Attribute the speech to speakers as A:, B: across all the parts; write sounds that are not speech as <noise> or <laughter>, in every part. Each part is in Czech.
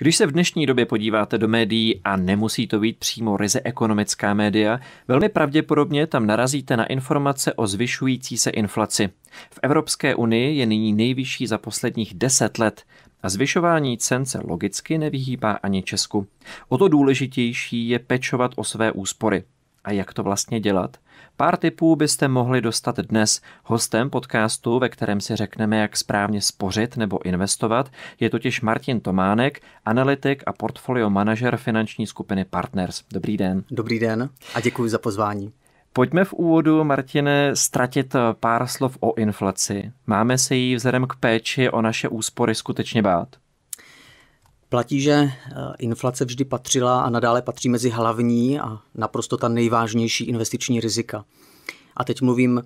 A: Když se v dnešní době podíváte do médií a nemusí to být přímo ryze ekonomická média, velmi pravděpodobně tam narazíte na informace o zvyšující se inflaci. V Evropské unii je nyní nejvyšší za posledních deset let a zvyšování cen se logicky nevyhýbá ani Česku. O to důležitější je pečovat o své úspory a jak to vlastně dělat. Pár tipů byste mohli dostat dnes. Hostem podcastu, ve kterém si řekneme, jak správně spořit nebo investovat, je totiž Martin Tománek, analytik a portfolio manažer finanční skupiny Partners. Dobrý den. Dobrý den a děkuji za pozvání. Pojďme v úvodu, Martine, ztratit pár slov o inflaci.
B: Máme se jí vzhledem k
A: péči o naše úspory skutečně bát?
B: Platí, že eh, inflace vždy patřila a nadále patří mezi hlavní a naprosto ta nejvážnější investiční rizika. A teď mluvím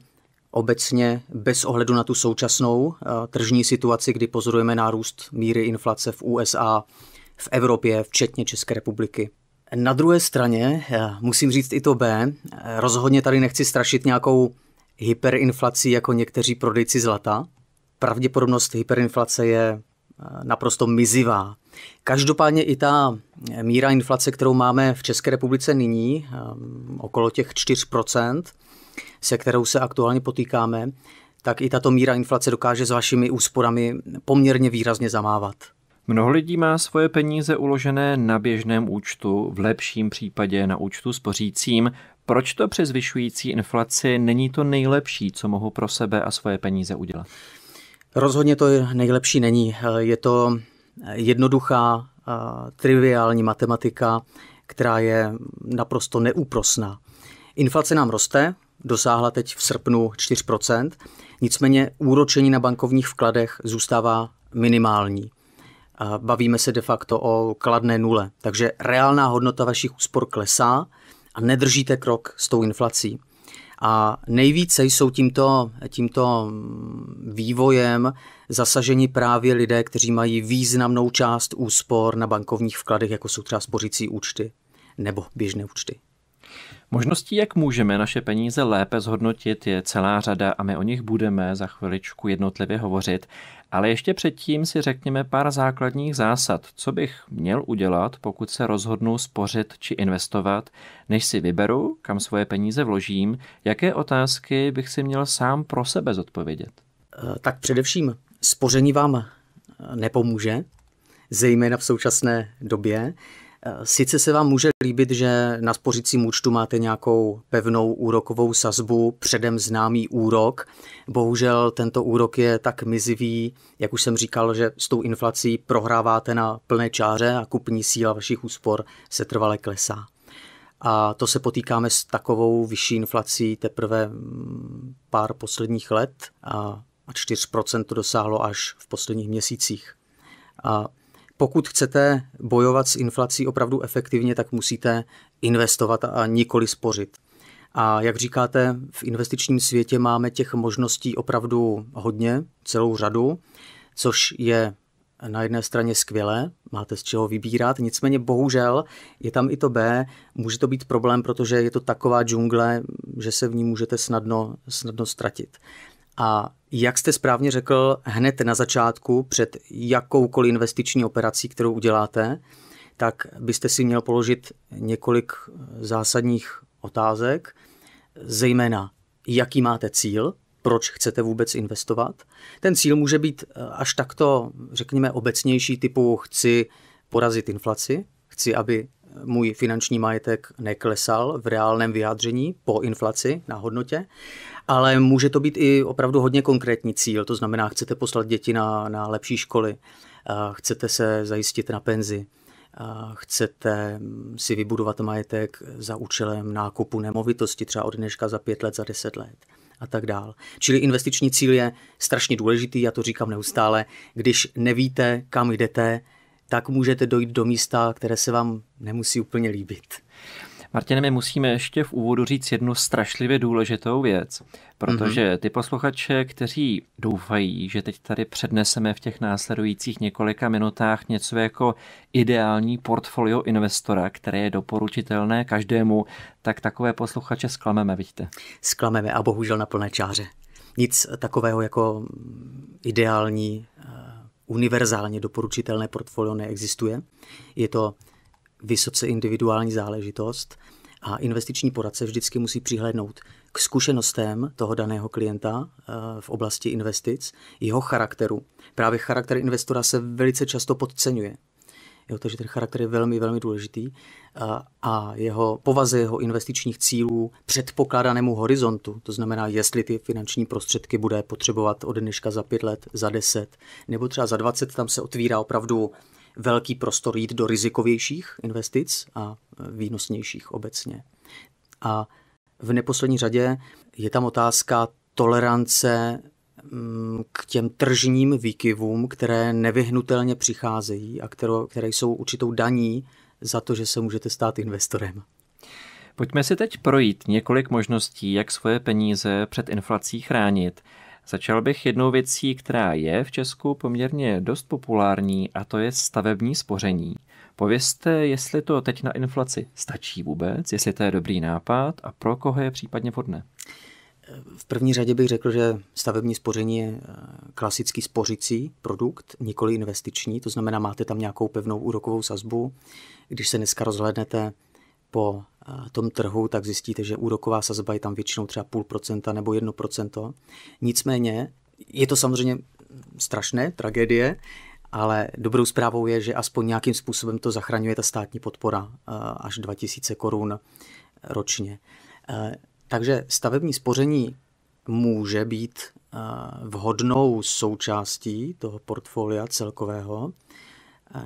B: obecně bez ohledu na tu současnou eh, tržní situaci, kdy pozorujeme nárůst míry inflace v USA, v Evropě, včetně České republiky. Na druhé straně eh, musím říct i to B. Rozhodně tady nechci strašit nějakou hyperinflací jako někteří prodejci zlata. Pravděpodobnost hyperinflace je naprosto mizivá. Každopádně i ta míra inflace, kterou máme v České republice nyní, ehm, okolo těch 4%, se kterou se aktuálně potýkáme, tak i tato míra inflace dokáže s vašimi úsporami poměrně výrazně zamávat.
A: Mnoho lidí má svoje peníze uložené na běžném účtu, v lepším případě na účtu spořícím. Proč to při zvyšující inflaci není to nejlepší, co mohu pro sebe a svoje peníze udělat?
B: Rozhodně to nejlepší není. Je to jednoduchá, eh, triviální matematika, která je naprosto neúprosná. Inflace nám roste, dosáhla teď v srpnu 4%, nicméně úročení na bankovních vkladech zůstává minimální. Eh, bavíme se de facto o kladné nule, takže reálná hodnota vašich úspor klesá a nedržíte krok s tou inflací. A nejvíce jsou tímto, tímto vývojem zasaženi právě lidé, kteří mají významnou část úspor na bankovních vkladech, jako jsou třeba spořící účty nebo běžné účty.
A: Možností, jak můžeme naše peníze lépe zhodnotit, je celá řada a my o nich budeme za chviličku jednotlivě hovořit. Ale ještě předtím si řekněme pár základních zásad, co bych měl udělat, pokud se rozhodnu spořit či investovat, než si vyberu, kam svoje peníze vložím, jaké otázky bych si měl sám pro sebe zodpovědět.
B: Eh, tak především spoření vám nepomůže, zejména v současné době. Sice se vám může líbit, že na spořicím účtu máte nějakou pevnou úrokovou sazbu, předem známý úrok. Bohužel tento úrok je tak mizivý, jak už jsem říkal, že s tou inflací prohráváte na plné čáře a kupní síla vašich úspor se trvale klesá. A to se potýkáme s takovou vyšší inflací teprve mm, pár posledních let a 4% to dosáhlo až v posledních měsících. A pokud chcete bojovat s inflací opravdu efektivně, tak musíte investovat a nikoli spořit. A jak říkáte, v investičním světě máme těch možností opravdu hodně, celou řadu, což je na jedné straně skvělé, máte z čeho vybírat, nicméně bohužel je tam i to B, může to být problém, protože je to taková džungle, že se v ní můžete snadno, snadno ztratit. A jak jste správně řekl hned na začátku, před jakoukoliv investiční operací, kterou uděláte, tak byste si měl položit několik zásadních otázek, zejména jaký máte cíl, proč chcete vůbec investovat. Ten cíl může být eh, až takto, řekněme, obecnější typu chci porazit inflaci, chci, aby eh, můj finanční majetek neklesal v reálném vyjádření po inflaci na hodnotě ale může to být i opravdu hodně konkrétní cíl. To znamená, chcete poslat děti na, na lepší školy, chcete se zajistit na penzi, chcete mm, si vybudovat majetek za účelem nákupu nemovitosti, třeba od dneška za pět let, za deset let a tak dál. Čili investiční cíl je strašně důležitý, já to říkám neustále. Když nevíte, kam jdete, tak můžete dojít do místa, které se vám nemusí úplně líbit. Martine, my musíme ještě v úvodu
A: říct jednu strašlivě důležitou věc, protože mhm. ty posluchače, kteří doufají, že teď tady předneseme v těch následujících několika minutách něco jako ideální portfolio investora, které je doporučitelné každému, tak takové posluchače zklameme, vidíte?
B: Zklameme a bohužel na plné čáře. Nic takového jako ideální eh, univerzálně doporučitelné portfolio neexistuje. Je to vysoce individuální záležitost a investiční poradce vždycky musí přihlédnout k zkušenostem toho daného klienta eh, v oblasti investic, jeho charakteru. Právě charakter investora se velice často podceňuje. Jo, takže ten charakter je velmi, velmi důležitý a, a jeho povaze jeho investičních cílů předpokládanému horizontu, to znamená, jestli ty finanční prostředky bude potřebovat od dneška za pět let, za deset, nebo třeba za dvacet, tam se otvírá opravdu velký prostor jít do rizikovějších investic a e, výnosnějších obecně. A v neposlední řadě je tam otázka tolerance mm, k těm tržním výkyvům, které nevyhnutelně přicházejí a které, které jsou určitou daní za to, že se můžete stát investorem.
A: Pojďme si teď projít několik možností, jak svoje peníze před inflací chránit. Začal bych jednou věcí, která je v Česku poměrně dost populární, a to je stavební spoření. Povězte, jestli to teď na inflaci stačí vůbec, jestli to je dobrý nápad a
B: pro koho je případně vhodné. V první řadě bych řekl, že stavební spoření je eh, klasický spořicí produkt, nikoli investiční, to znamená, máte tam nějakou pevnou úrokovou sazbu. Když se dneska rozhlednete po eh, tom trhu, tak zjistíte, že úroková sazba je tam většinou třeba půl procenta nebo jedno procento. Nicméně je to samozřejmě strašné, tragédie, ale dobrou zprávou je, že aspoň nějakým způsobem to zachraňuje ta státní podpora eh, až 2000 korun ročně. Eh, takže stavební spoření může být vhodnou součástí toho portfolia celkového.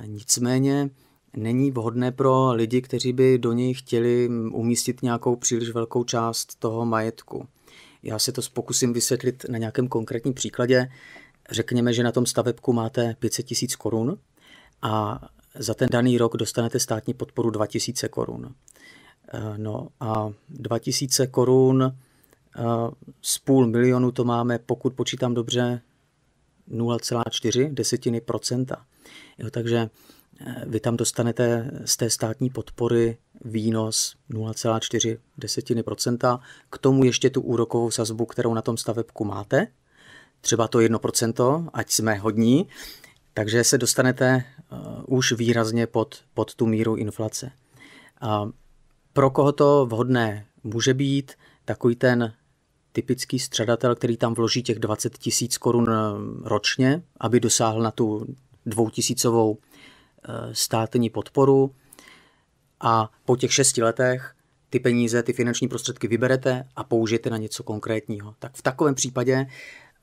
B: Nicméně není vhodné pro lidi, kteří by do něj chtěli umístit nějakou příliš velkou část toho majetku. Já se to pokusím vysvětlit na nějakém konkrétním příkladě. Řekněme, že na tom stavebku máte 500 tisíc korun a za ten daný rok dostanete státní podporu 2000 korun. Eh, no a 2000 korun eh, z půl milionu to máme, pokud počítám dobře, 0,4 desetiny procenta. Jo, takže vy tam dostanete z té státní podpory výnos 0,4 procenta, k tomu ještě tu úrokovou sazbu, kterou na tom stavebku máte, třeba to 1%, ať jsme hodní, takže se dostanete eh, už výrazně pod, pod tu míru inflace. A pro koho to vhodné může být, takový ten typický středatel, který tam vloží těch 20 tisíc korun eh, ročně, aby dosáhl na tu dvoutisícovou státní podporu a po těch šesti letech ty peníze, ty finanční prostředky vyberete a použijete na něco konkrétního. Tak v takovém případě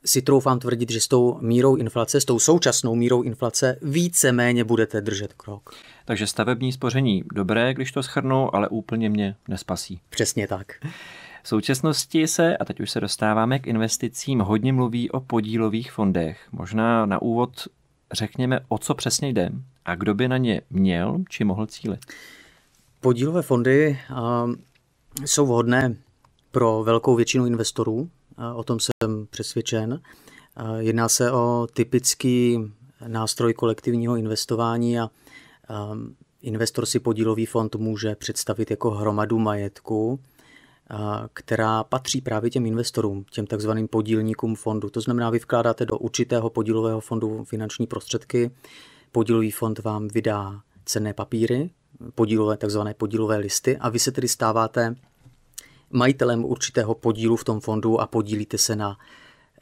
B: si troufám tvrdit, že s tou mírou inflace, s tou současnou mírou inflace více-méně budete držet krok.
A: Takže stavební spoření dobré, když to schrnu, ale úplně mě nespasí. Přesně tak. V současnosti se, a teď už se dostáváme k investicím, hodně mluví o podílových fondech. Možná na úvod řekněme, o co přesně jde a kdo by na ně měl či mohl cílit?
B: Podílové fondy eh, jsou vhodné pro velkou většinu investorů, eh, o tom jsem přesvědčen. Eh, jedná se o typický nástroj kolektivního investování a investor si podílový fond může představit jako hromadu majetku, která patří právě těm investorům, těm takzvaným podílníkům fondu. To znamená, vy vkládáte do určitého podílového fondu finanční prostředky, podílový fond vám vydá cenné papíry, podílové, takzvané podílové listy a vy se tedy stáváte majitelem určitého podílu v tom fondu a podílíte se na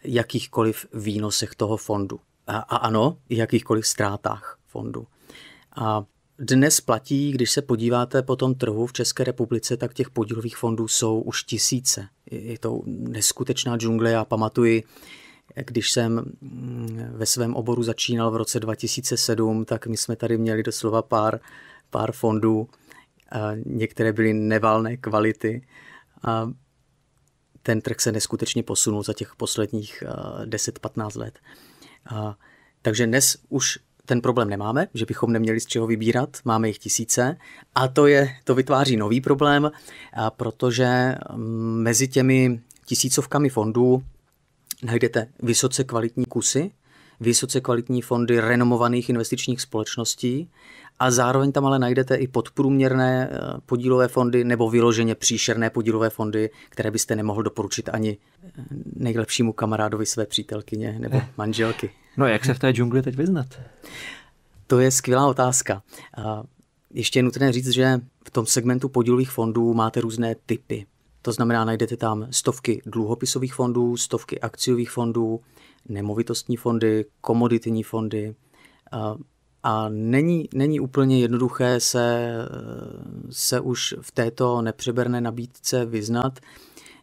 B: jakýchkoliv výnosech toho fondu. A, a ano, jakýchkoliv ztrátách fondu. A dnes platí, když se podíváte po tom trhu v České republice, tak těch podílových fondů jsou už tisíce. Je to neskutečná džungle. Já pamatuji, když jsem mm, ve svém oboru začínal v roce 2007, tak my jsme tady měli doslova pár, pár fondů. A některé byly nevalné kvality. A ten trh se neskutečně posunul za těch posledních 10-15 eh, let. A, takže dnes už ten problém nemáme, že bychom neměli z čeho vybírat, máme jich tisíce a to, je, to vytváří nový problém, protože mm, mezi těmi tisícovkami fondů najdete vysoce kvalitní kusy, vysoce kvalitní fondy renomovaných investičních společností a zároveň tam ale najdete i podprůměrné eh, podílové fondy nebo vyloženě příšerné podílové fondy, které byste nemohl doporučit ani eh, nejlepšímu kamarádovi své přítelkyně nebo eh. manželky. No jak se v té džungli teď vyznat? To je skvělá otázka. Ještě je nutné říct, že v tom segmentu podílových fondů máte různé typy. To znamená, najdete tam stovky dluhopisových fondů, stovky akciových fondů, nemovitostní fondy, komoditní fondy. A není, není úplně jednoduché se, se už v této nepřeberné nabídce vyznat.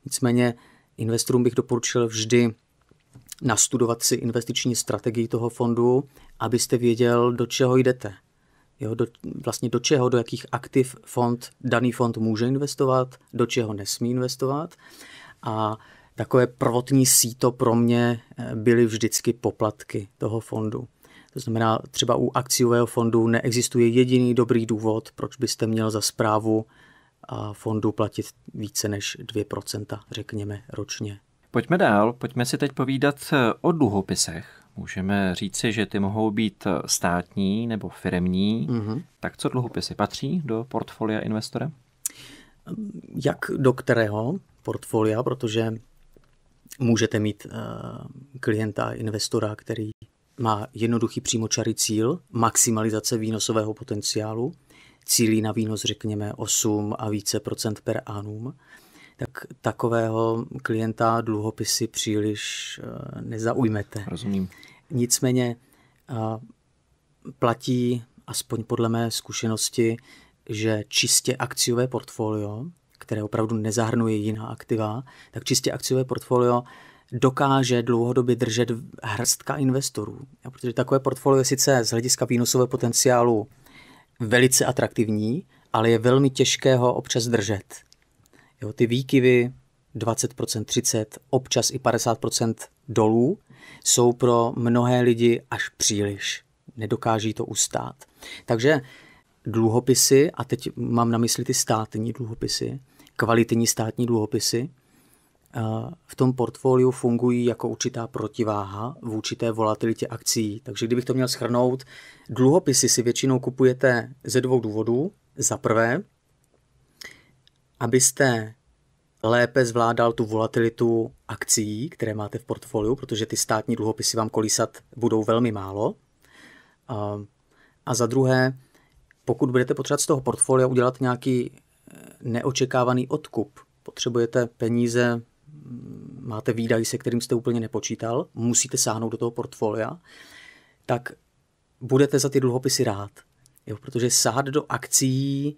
B: Nicméně investorům bych doporučil vždy nastudovat si investiční strategii toho fondu, abyste věděl, do čeho jdete. Jo, do, vlastně do čeho, do jakých aktiv fond, daný fond může investovat, do čeho nesmí investovat. A takové prvotní síto pro mě eh, byly vždycky poplatky toho fondu. To znamená, třeba u akciového fondu neexistuje jediný dobrý důvod, proč byste měl za zprávu fondu platit více než 2%, řekněme, ročně.
A: Pojďme dál, pojďme si teď povídat eh, o dluhopisech. Můžeme říci, že ty mohou být státní nebo firemní. Mm-hmm.
B: Tak co dluhopisy patří do portfolia investora? Jak do kterého portfolia, protože můžete mít uh, klienta, investora, který má jednoduchý přímočarý cíl maximalizace výnosového potenciálu, cílí na výnos řekněme 8 a více procent per annum tak takového klienta dluhopisy příliš eh, nezaujmete. Rozumím. Nicméně eh, platí, aspoň podle mé zkušenosti, že čistě akciové portfolio, které opravdu nezahrnuje jiná aktiva, tak čistě akciové portfolio dokáže dlouhodobě držet hrstka investorů. Protože takové portfolio je sice z hlediska výnosového potenciálu velice atraktivní, ale je velmi těžké ho občas držet. Jo, ty výkyvy 20%, 30%, občas i 50% dolů jsou pro mnohé lidi až příliš. Nedokáží to ustát. Takže dluhopisy, a teď mám na mysli ty státní dluhopisy, kvalitní státní dluhopisy, eh, v tom portfoliu fungují jako určitá protiváha v určité volatilitě akcí. Takže kdybych to měl schrnout, dluhopisy si většinou kupujete ze dvou důvodů. Za prvé, abyste lépe zvládal tu volatilitu akcí, které máte v portfoliu, protože ty státní dluhopisy vám kolísat budou velmi málo. A za druhé, pokud budete potřebovat z toho portfolia udělat nějaký eh, neočekávaný odkup, potřebujete peníze, hm, máte výdaj, se kterým jste úplně nepočítal, musíte sáhnout do toho portfolia, tak budete za ty dluhopisy rád. Jo, protože sáhat do akcí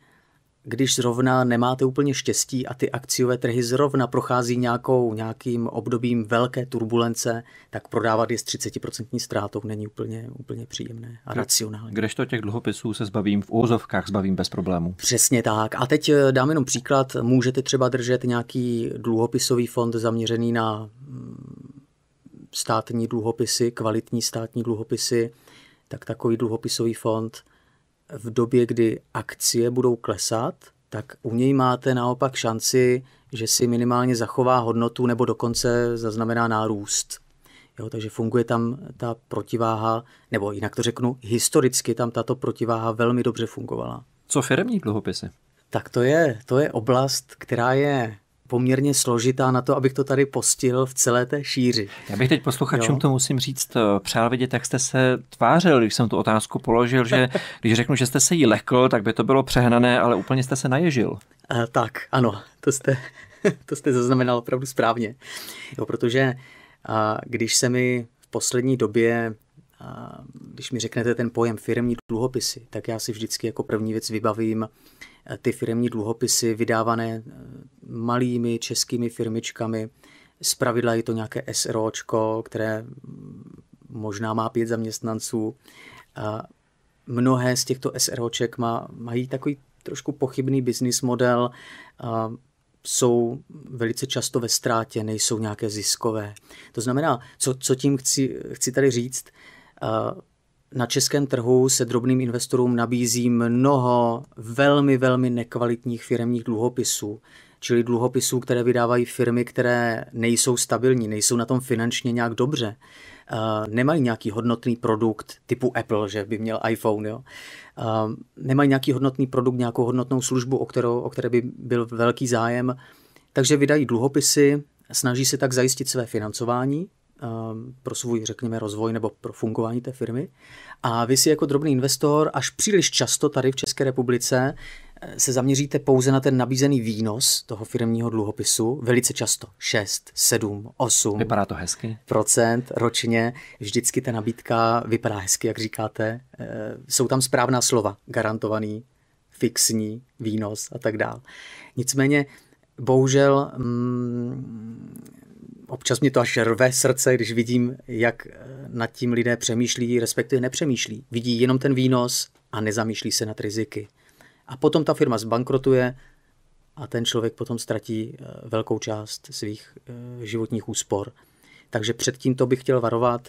B: když zrovna nemáte úplně štěstí a ty akciové trhy zrovna prochází nějakou, nějakým obdobím velké turbulence, tak prodávat je s 30% ztrátou není úplně, úplně příjemné a racionální.
A: to těch dluhopisů se
B: zbavím v úvozovkách, zbavím bez problému. Přesně tak. A teď eh, dám jenom příklad. Můžete třeba držet nějaký dluhopisový fond zaměřený na mm, státní dluhopisy, kvalitní státní dluhopisy, tak takový dluhopisový fond – v době, kdy akcie budou klesat, tak u něj máte naopak šanci, že si minimálně zachová hodnotu nebo dokonce zaznamená nárůst. Jo, takže funguje tam ta protiváha, nebo jinak to řeknu, historicky tam tato protiváha velmi dobře fungovala. Co firmní dluhopisy? Tak to je, to je oblast, která je poměrně složitá na to, abych to tady postil v celé té šíři. Já bych teď posluchačům jo? to
A: musím říct, eh, přál vidět, jak jste se tvářil, když jsem tu otázku položil, že <laughs> když řeknu, že jste se jí lekl, tak by to bylo přehnané, ale úplně jste se
B: naježil. E, tak, ano, to jste, <laughs> to jste zaznamenal opravdu správně. Jo, protože a, když se mi v poslední době a, když mi řeknete ten pojem firmní dluhopisy, tak já si vždycky jako první věc vybavím uh, ty firmní dluhopisy vydávané eh, malými českými firmičkami. pravidla je to nějaké SROčko, které mm, možná má pět zaměstnanců. A mnohé z těchto SROček má, mají takový trošku pochybný business model, a jsou velice často ve ztrátě, nejsou nějaké ziskové. To znamená, co, co tím chci, chci tady říct, a eh, na českém trhu se drobným investorům nabízí mnoho velmi, velmi nekvalitních firmních dluhopisů, čili dluhopisů, které vydávají firmy, které nejsou stabilní, nejsou na tom finančně nějak dobře, eh, nemají nějaký hodnotný produkt typu Apple, že by měl iPhone, jo? Eh, nemají nějaký hodnotný produkt, nějakou hodnotnou službu, o, kterou, o které by byl velký zájem, takže vydají dluhopisy, snaží se tak zajistit své financování, Um, pro svůj, řekněme, rozvoj nebo pro fungování té firmy. A vy si jako drobný investor až příliš často tady v České republice eh, se zaměříte pouze na ten nabízený výnos toho firmního dluhopisu, velice často 6, 7, 8 Vypadá to hezky. procent ročně. Vždycky ta nabídka vypadá hezky, jak říkáte. Eh, jsou tam správná slova, garantovaný, fixní, výnos a tak dále. Nicméně, bohužel, mm, občas mě to až rve srdce, když vidím, jak eh, nad tím lidé přemýšlí, respektive nepřemýšlí. Vidí jenom ten výnos a nezamýšlí se nad riziky. A potom ta firma zbankrotuje a ten člověk potom ztratí eh, velkou část svých eh, životních úspor. Takže před to bych chtěl varovat.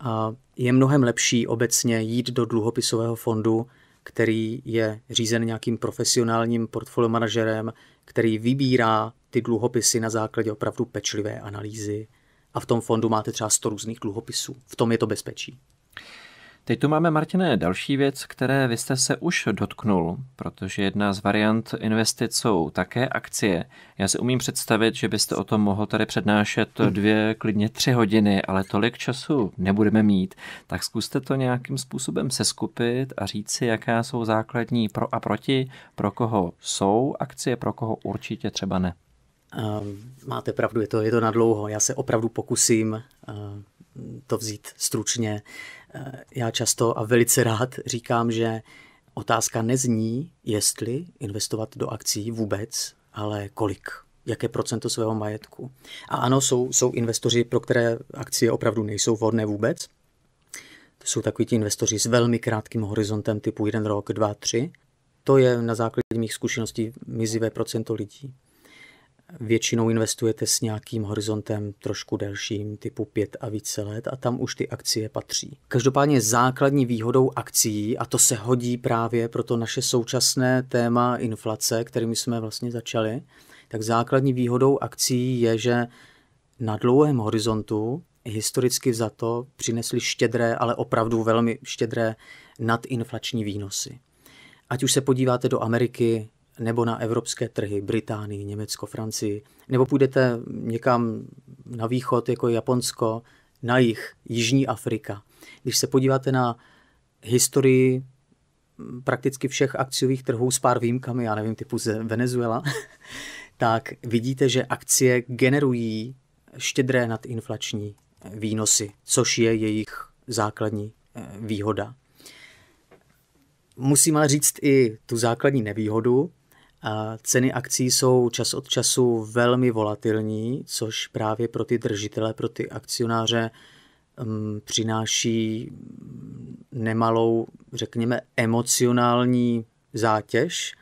B: A je mnohem lepší obecně jít do dluhopisového fondu, který je řízen nějakým profesionálním portfolio manažerem, který vybírá ty dluhopisy na základě opravdu pečlivé analýzy. A v tom fondu máte třeba 100 různých dluhopisů. V tom je to bezpečí. Teď tu máme, Martine, další věc, které vy jste se už
A: dotknul, protože jedna z variant investic jsou také akcie. Já si umím představit, že byste o tom mohl tady přednášet hmm. dvě, klidně tři hodiny, ale tolik času nebudeme mít. Tak zkuste to nějakým způsobem seskupit a říct si, jaká jsou základní pro a proti, pro koho jsou akcie, pro koho určitě třeba ne.
B: Máte pravdu, je to, je to na dlouho. Já se opravdu pokusím eh, to vzít stručně. Eh, já často a velice rád říkám, že otázka nezní, jestli investovat do akcí vůbec, ale kolik, jaké procento svého majetku. A ano, jsou, jsou investoři, pro které akcie opravdu nejsou vhodné vůbec. To jsou takoví ti investoři s velmi krátkým horizontem typu jeden rok, dva, tři. To je na základě mých zkušeností mizivé procento lidí. Většinou investujete s nějakým horizontem trošku delším, typu 5 a více let, a tam už ty akcie patří. Každopádně základní výhodou akcí, a to se hodí právě pro to naše současné téma inflace, kterými jsme vlastně začali, tak základní výhodou akcí je, že na dlouhém horizontu historicky za to přinesly štědré, ale opravdu velmi štědré nadinflační výnosy. Ať už se podíváte do Ameriky nebo na evropské trhy, Británii, Německo, Francii, nebo půjdete někam na východ, jako Japonsko, na jih, Jižní Afrika. Když se podíváte na historii prakticky všech akciových trhů s pár výjimkami, já nevím, typu ze Venezuela, <laughs> tak vidíte, že akcie generují štědré nadinflační eh, výnosy, což je jejich základní eh, výhoda. Musím ale říct i tu základní nevýhodu, Ceny akcí jsou čas od času velmi volatilní, což právě pro ty držitele, pro ty akcionáře mm, přináší nemalou, řekněme, emocionální zátěž.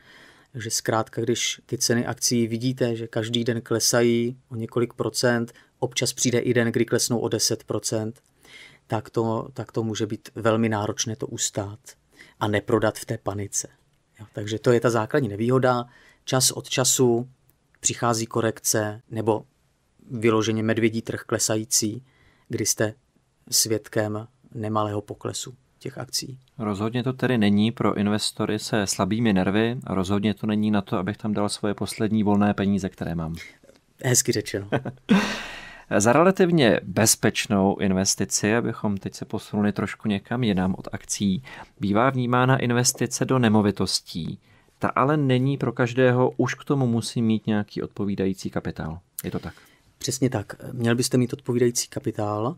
B: Takže zkrátka, když ty ceny akcí vidíte, že každý den klesají o několik procent, občas přijde i den, kdy klesnou o 10 procent, tak to, tak to může být velmi náročné to ustát a neprodat v té panice. Jo, takže to je ta základní nevýhoda. Čas od času přichází korekce nebo vyloženě medvědí trh klesající, kdy jste svědkem nemalého poklesu těch akcí.
A: Rozhodně to tedy není pro investory se slabými nervy, rozhodně to není na to, abych tam dal svoje poslední volné peníze, které mám.
B: Hezky řečeno. <laughs>
A: Za relativně bezpečnou investici, abychom teď se posunuli trošku někam jinam od akcí, bývá vnímána investice do nemovitostí. Ta ale není pro každého, už k tomu musí mít nějaký odpovídající kapitál. Je to tak?
B: Přesně tak. Měl byste mít odpovídající kapitál.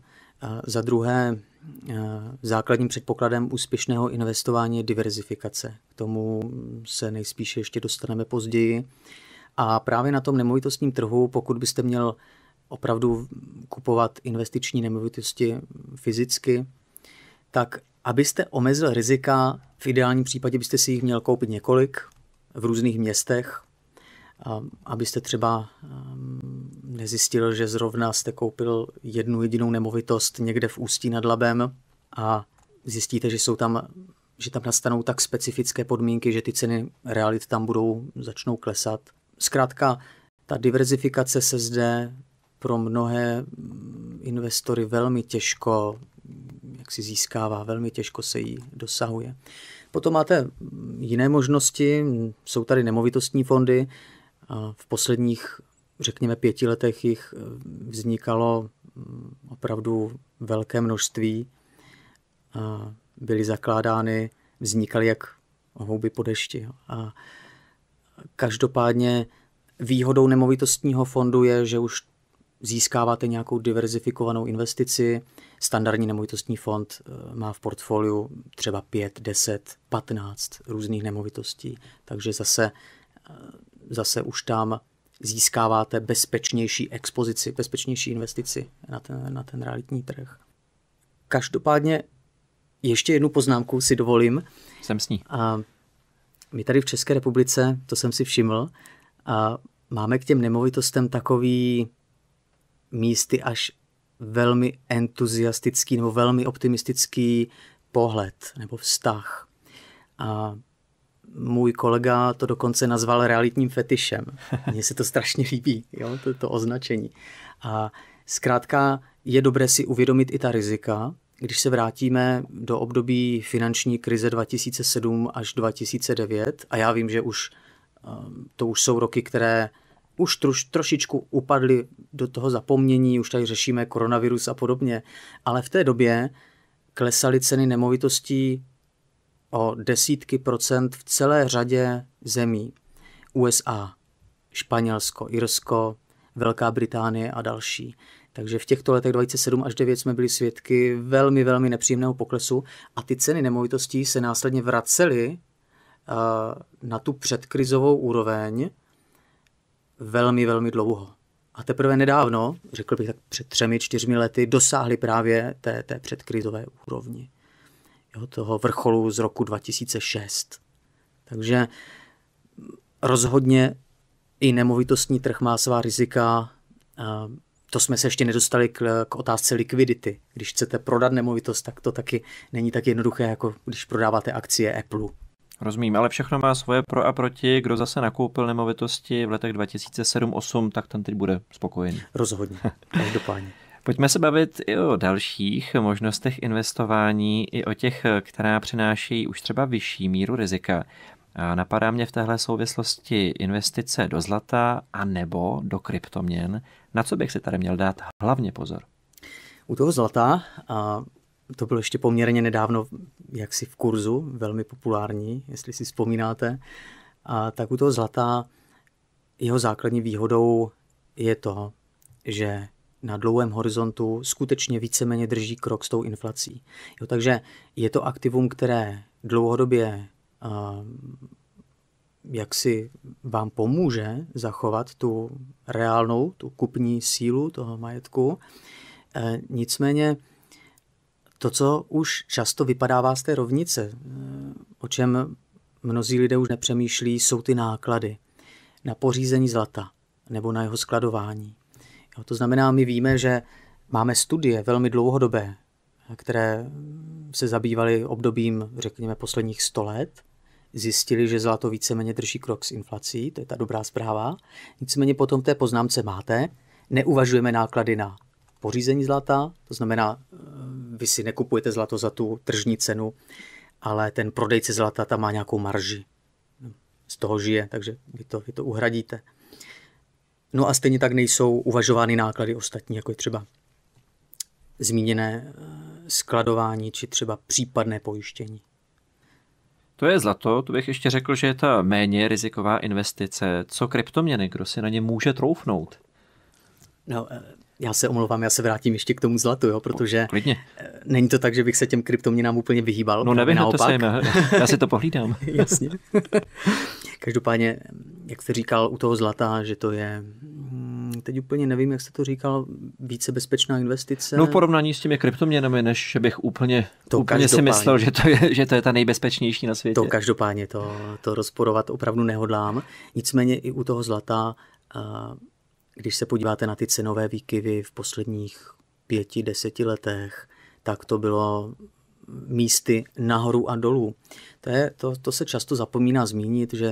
B: Za druhé, základním předpokladem úspěšného investování je diverzifikace. K tomu se nejspíše ještě dostaneme později. A právě na tom nemovitostním trhu, pokud byste měl opravdu kupovat investiční nemovitosti fyzicky, tak abyste omezil rizika, v ideálním případě byste si jich měl koupit několik v různých městech, abyste třeba mm, nezjistil, že zrovna jste koupil jednu jedinou nemovitost někde v Ústí nad Labem a zjistíte, že jsou tam že tam nastanou tak specifické podmínky, že ty ceny realit tam budou, začnou klesat. Zkrátka, ta diverzifikace se zde pro mnohé mm, investory velmi těžko jak si získává, velmi těžko se jí dosahuje. Potom máte mm, jiné možnosti, mm, jsou tady nemovitostní fondy. V posledních, řekněme, pěti letech jich vznikalo opravdu velké množství. Byly zakládány, vznikaly jak houby po dešti. A každopádně výhodou nemovitostního fondu je, že už získáváte nějakou diverzifikovanou investici. Standardní nemovitostní fond eh, má v portfoliu třeba 5, 10, 15 různých nemovitostí, takže zase, eh, zase už tam získáváte bezpečnější expozici, bezpečnější investici na ten, na ten realitní trh. Každopádně ještě jednu poznámku si dovolím. Jsem s ní. A my tady v České republice, to jsem si všiml, a máme k těm nemovitostem takový místy až velmi entuziastický nebo velmi optimistický pohled nebo vztah. A můj kolega to dokonce nazval realitním fetišem. <laughs> Mně se to strašně líbí, jo, to, to označení. A zkrátka je dobré si uvědomit i ta rizika, když se vrátíme do období finanční krize 2007 až 2009, a já vím, že už eh, to už jsou roky, které už troš, trošičku upadli do toho zapomnění, už tady řešíme koronavirus a podobně, ale v té době klesaly ceny nemovitostí o desítky procent v celé řadě zemí. USA, Španělsko, Irsko, Velká Británie a další. Takže v těchto letech 2007 až 2009 jsme byli svědky velmi, velmi nepříjemného poklesu a ty ceny nemovitostí se následně vracely eh, na tu předkrizovou úroveň, velmi, velmi dlouho. A teprve nedávno, řekl bych tak před třemi, čtyřmi lety, dosáhli právě té, té předkrizové úrovni. Jo, toho vrcholu z roku 2006. Takže rozhodně i nemovitostní trh má svá rizika. To jsme se ještě nedostali k, k otázce likvidity. Když chcete prodat nemovitost, tak to taky není tak jednoduché, jako když prodáváte akcie Apple. Rozumím, ale všechno
A: má svoje pro a proti. Kdo zase nakoupil nemovitosti v letech 2007-2008, tak ten teď bude spokojený. Rozhodně, <laughs> každopádně. Pojďme se bavit i o dalších možnostech investování, i o těch, která přináší už třeba vyšší míru rizika. A napadá mě v téhle souvislosti investice do zlata a nebo do kryptoměn. Na co bych si tady měl dát hlavně pozor?
B: U toho zlata a to bylo ještě poměrně nedávno jaksi v kurzu, velmi populární, jestli si vzpomínáte, a tak u toho zlata jeho základní výhodou je to, že na dlouhém horizontu skutečně víceméně drží krok s tou inflací. Jo, takže je to aktivum, které dlouhodobě a, jak si vám pomůže zachovat tu reálnou, tu kupní sílu toho majetku. E, nicméně to, co už často vypadává z té rovnice, eh, o čem mnozí lidé už nepřemýšlí, jsou ty náklady na pořízení zlata nebo na jeho skladování. Jo, to znamená, my víme, že máme studie velmi dlouhodobé, které se zabývaly obdobím, řekněme, posledních 100 let. Zjistili, že zlato víceméně drží krok s inflací, to je ta dobrá zpráva. Nicméně potom v té poznámce máte, neuvažujeme náklady na pořízení zlata, to znamená, eh, vy si nekupujete zlato za tu tržní cenu, ale ten prodejce zlata tam má nějakou marži. Z toho žije, takže vy to, vy to uhradíte. No a stejně tak nejsou uvažovány náklady ostatní, jako je třeba zmíněné eh, skladování či třeba případné pojištění.
A: To je zlato, to bych ještě řekl, že je ta méně riziková investice. Co kryptoměny, kdo si na ně může troufnout?
B: No, eh, já se omlouvám, já se vrátím ještě k tomu zlatu, jo, protože Klidně. Eh, není to tak, že bych se těm kryptoměnám úplně vyhýbal. No to se jme, já si to pohlídám. <laughs> Jasně. Každopádně, jak jste říkal u toho zlata, že to je, hm, teď úplně nevím, jak jste to říkal, více bezpečná investice. No v porovnání s těmi kryptoměnami, než bych
A: úplně, to úplně si myslel, že to, je,
B: že to je ta nejbezpečnější na světě. To každopádně, to, to rozporovat opravdu nehodlám. Nicméně i u toho zlata uh, když se podíváte na ty cenové výkyvy v posledních pěti, deseti letech, tak to bylo místy nahoru a dolů. To, je, to, to se často zapomíná zmínit, že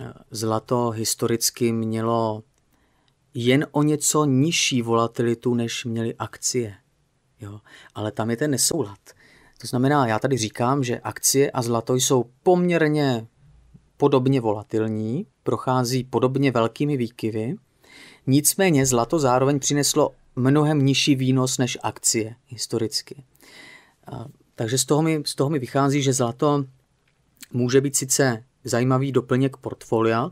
B: eh, zlato historicky mělo jen o něco nižší volatilitu, než měly akcie. Jo? Ale tam je ten nesoulad. To znamená, já tady říkám, že akcie a zlato jsou poměrně podobně volatilní, prochází podobně velkými výkyvy, Nicméně zlato zároveň přineslo mnohem nižší výnos než akcie historicky. Takže z toho mi, z toho mi vychází, že zlato může být sice zajímavý doplněk portfolia,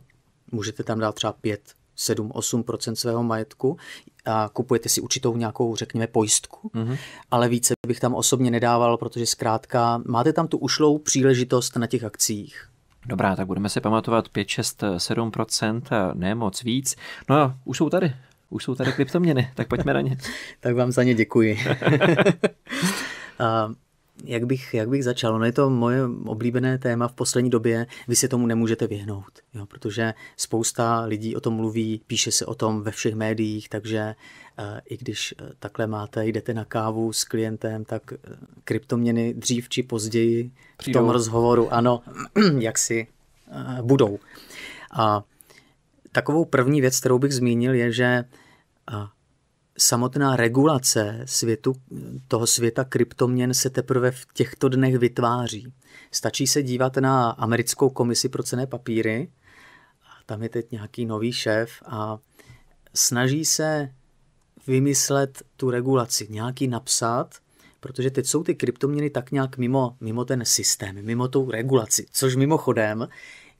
B: můžete tam dát třeba 5, 7, 8 svého majetku a kupujete si určitou nějakou, řekněme, pojistku, mm-hmm. ale více bych tam osobně nedával, protože zkrátka máte tam tu ušlou příležitost na těch akcích.
A: Dobrá, tak budeme si pamatovat 5, 6, 7%, ne moc víc. No a už jsou tady,
B: už jsou tady kryptoměny, tak pojďme na ně. <laughs> tak vám za ně děkuji. <laughs> jak bych, jak bych začal? Ono je to moje oblíbené téma v poslední době. Vy se tomu nemůžete vyhnout, jo? protože spousta lidí o tom mluví, píše se o tom ve všech médiích, takže e, i když eh, takhle máte, jdete na kávu s klientem, tak eh, kryptoměny dřív či později Přijdou. v tom rozhovoru, ano, <clears throat> jak si e, budou. A takovou první věc, kterou bych zmínil, je, že samotná regulace světu, toho světa kryptoměn se teprve v těchto dnech vytváří. Stačí se dívat na americkou komisi pro cené papíry, a tam je teď nějaký nový šéf a snaží se vymyslet tu regulaci, nějaký napsat, protože teď jsou ty kryptoměny tak nějak mimo, mimo ten systém, mimo tu regulaci, což mimochodem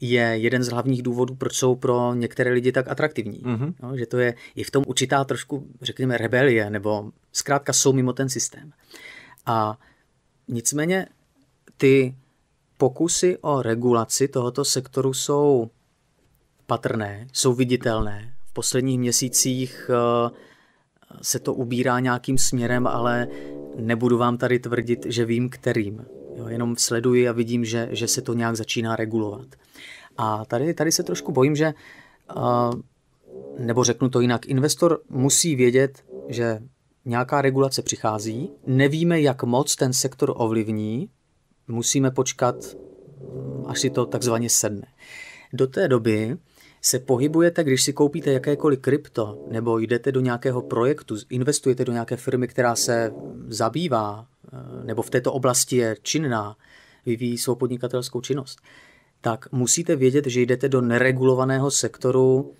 B: je jeden z hlavních důvodů, proč jsou pro některé lidi tak atraktivní. Mm-hmm. No, že to je i v tom určitá trošku, řekněme, rebelie, nebo zkrátka jsou mimo ten systém. A nicméně ty pokusy o regulaci tohoto sektoru jsou patrné, jsou viditelné. V posledních měsících eh, se to ubírá nějakým směrem, ale nebudu vám tady tvrdit, že vím, kterým. Jo, jenom sleduji a vidím, že, že se to nějak začíná regulovat. A tady, tady se trošku bojím, že, nebo řeknu to jinak, investor musí vědět, že nějaká regulace přichází, nevíme, jak moc ten sektor ovlivní, musíme počkat, až si to takzvaně sedne. Do té doby se pohybujete, když si koupíte jakékoliv krypto nebo jdete do nějakého projektu, investujete do nějaké firmy, která se zabývá Eh, nebo v této oblasti je činná, vyvíjí svou podnikatelskou činnost, tak musíte vědět, že jdete do neregulovaného sektoru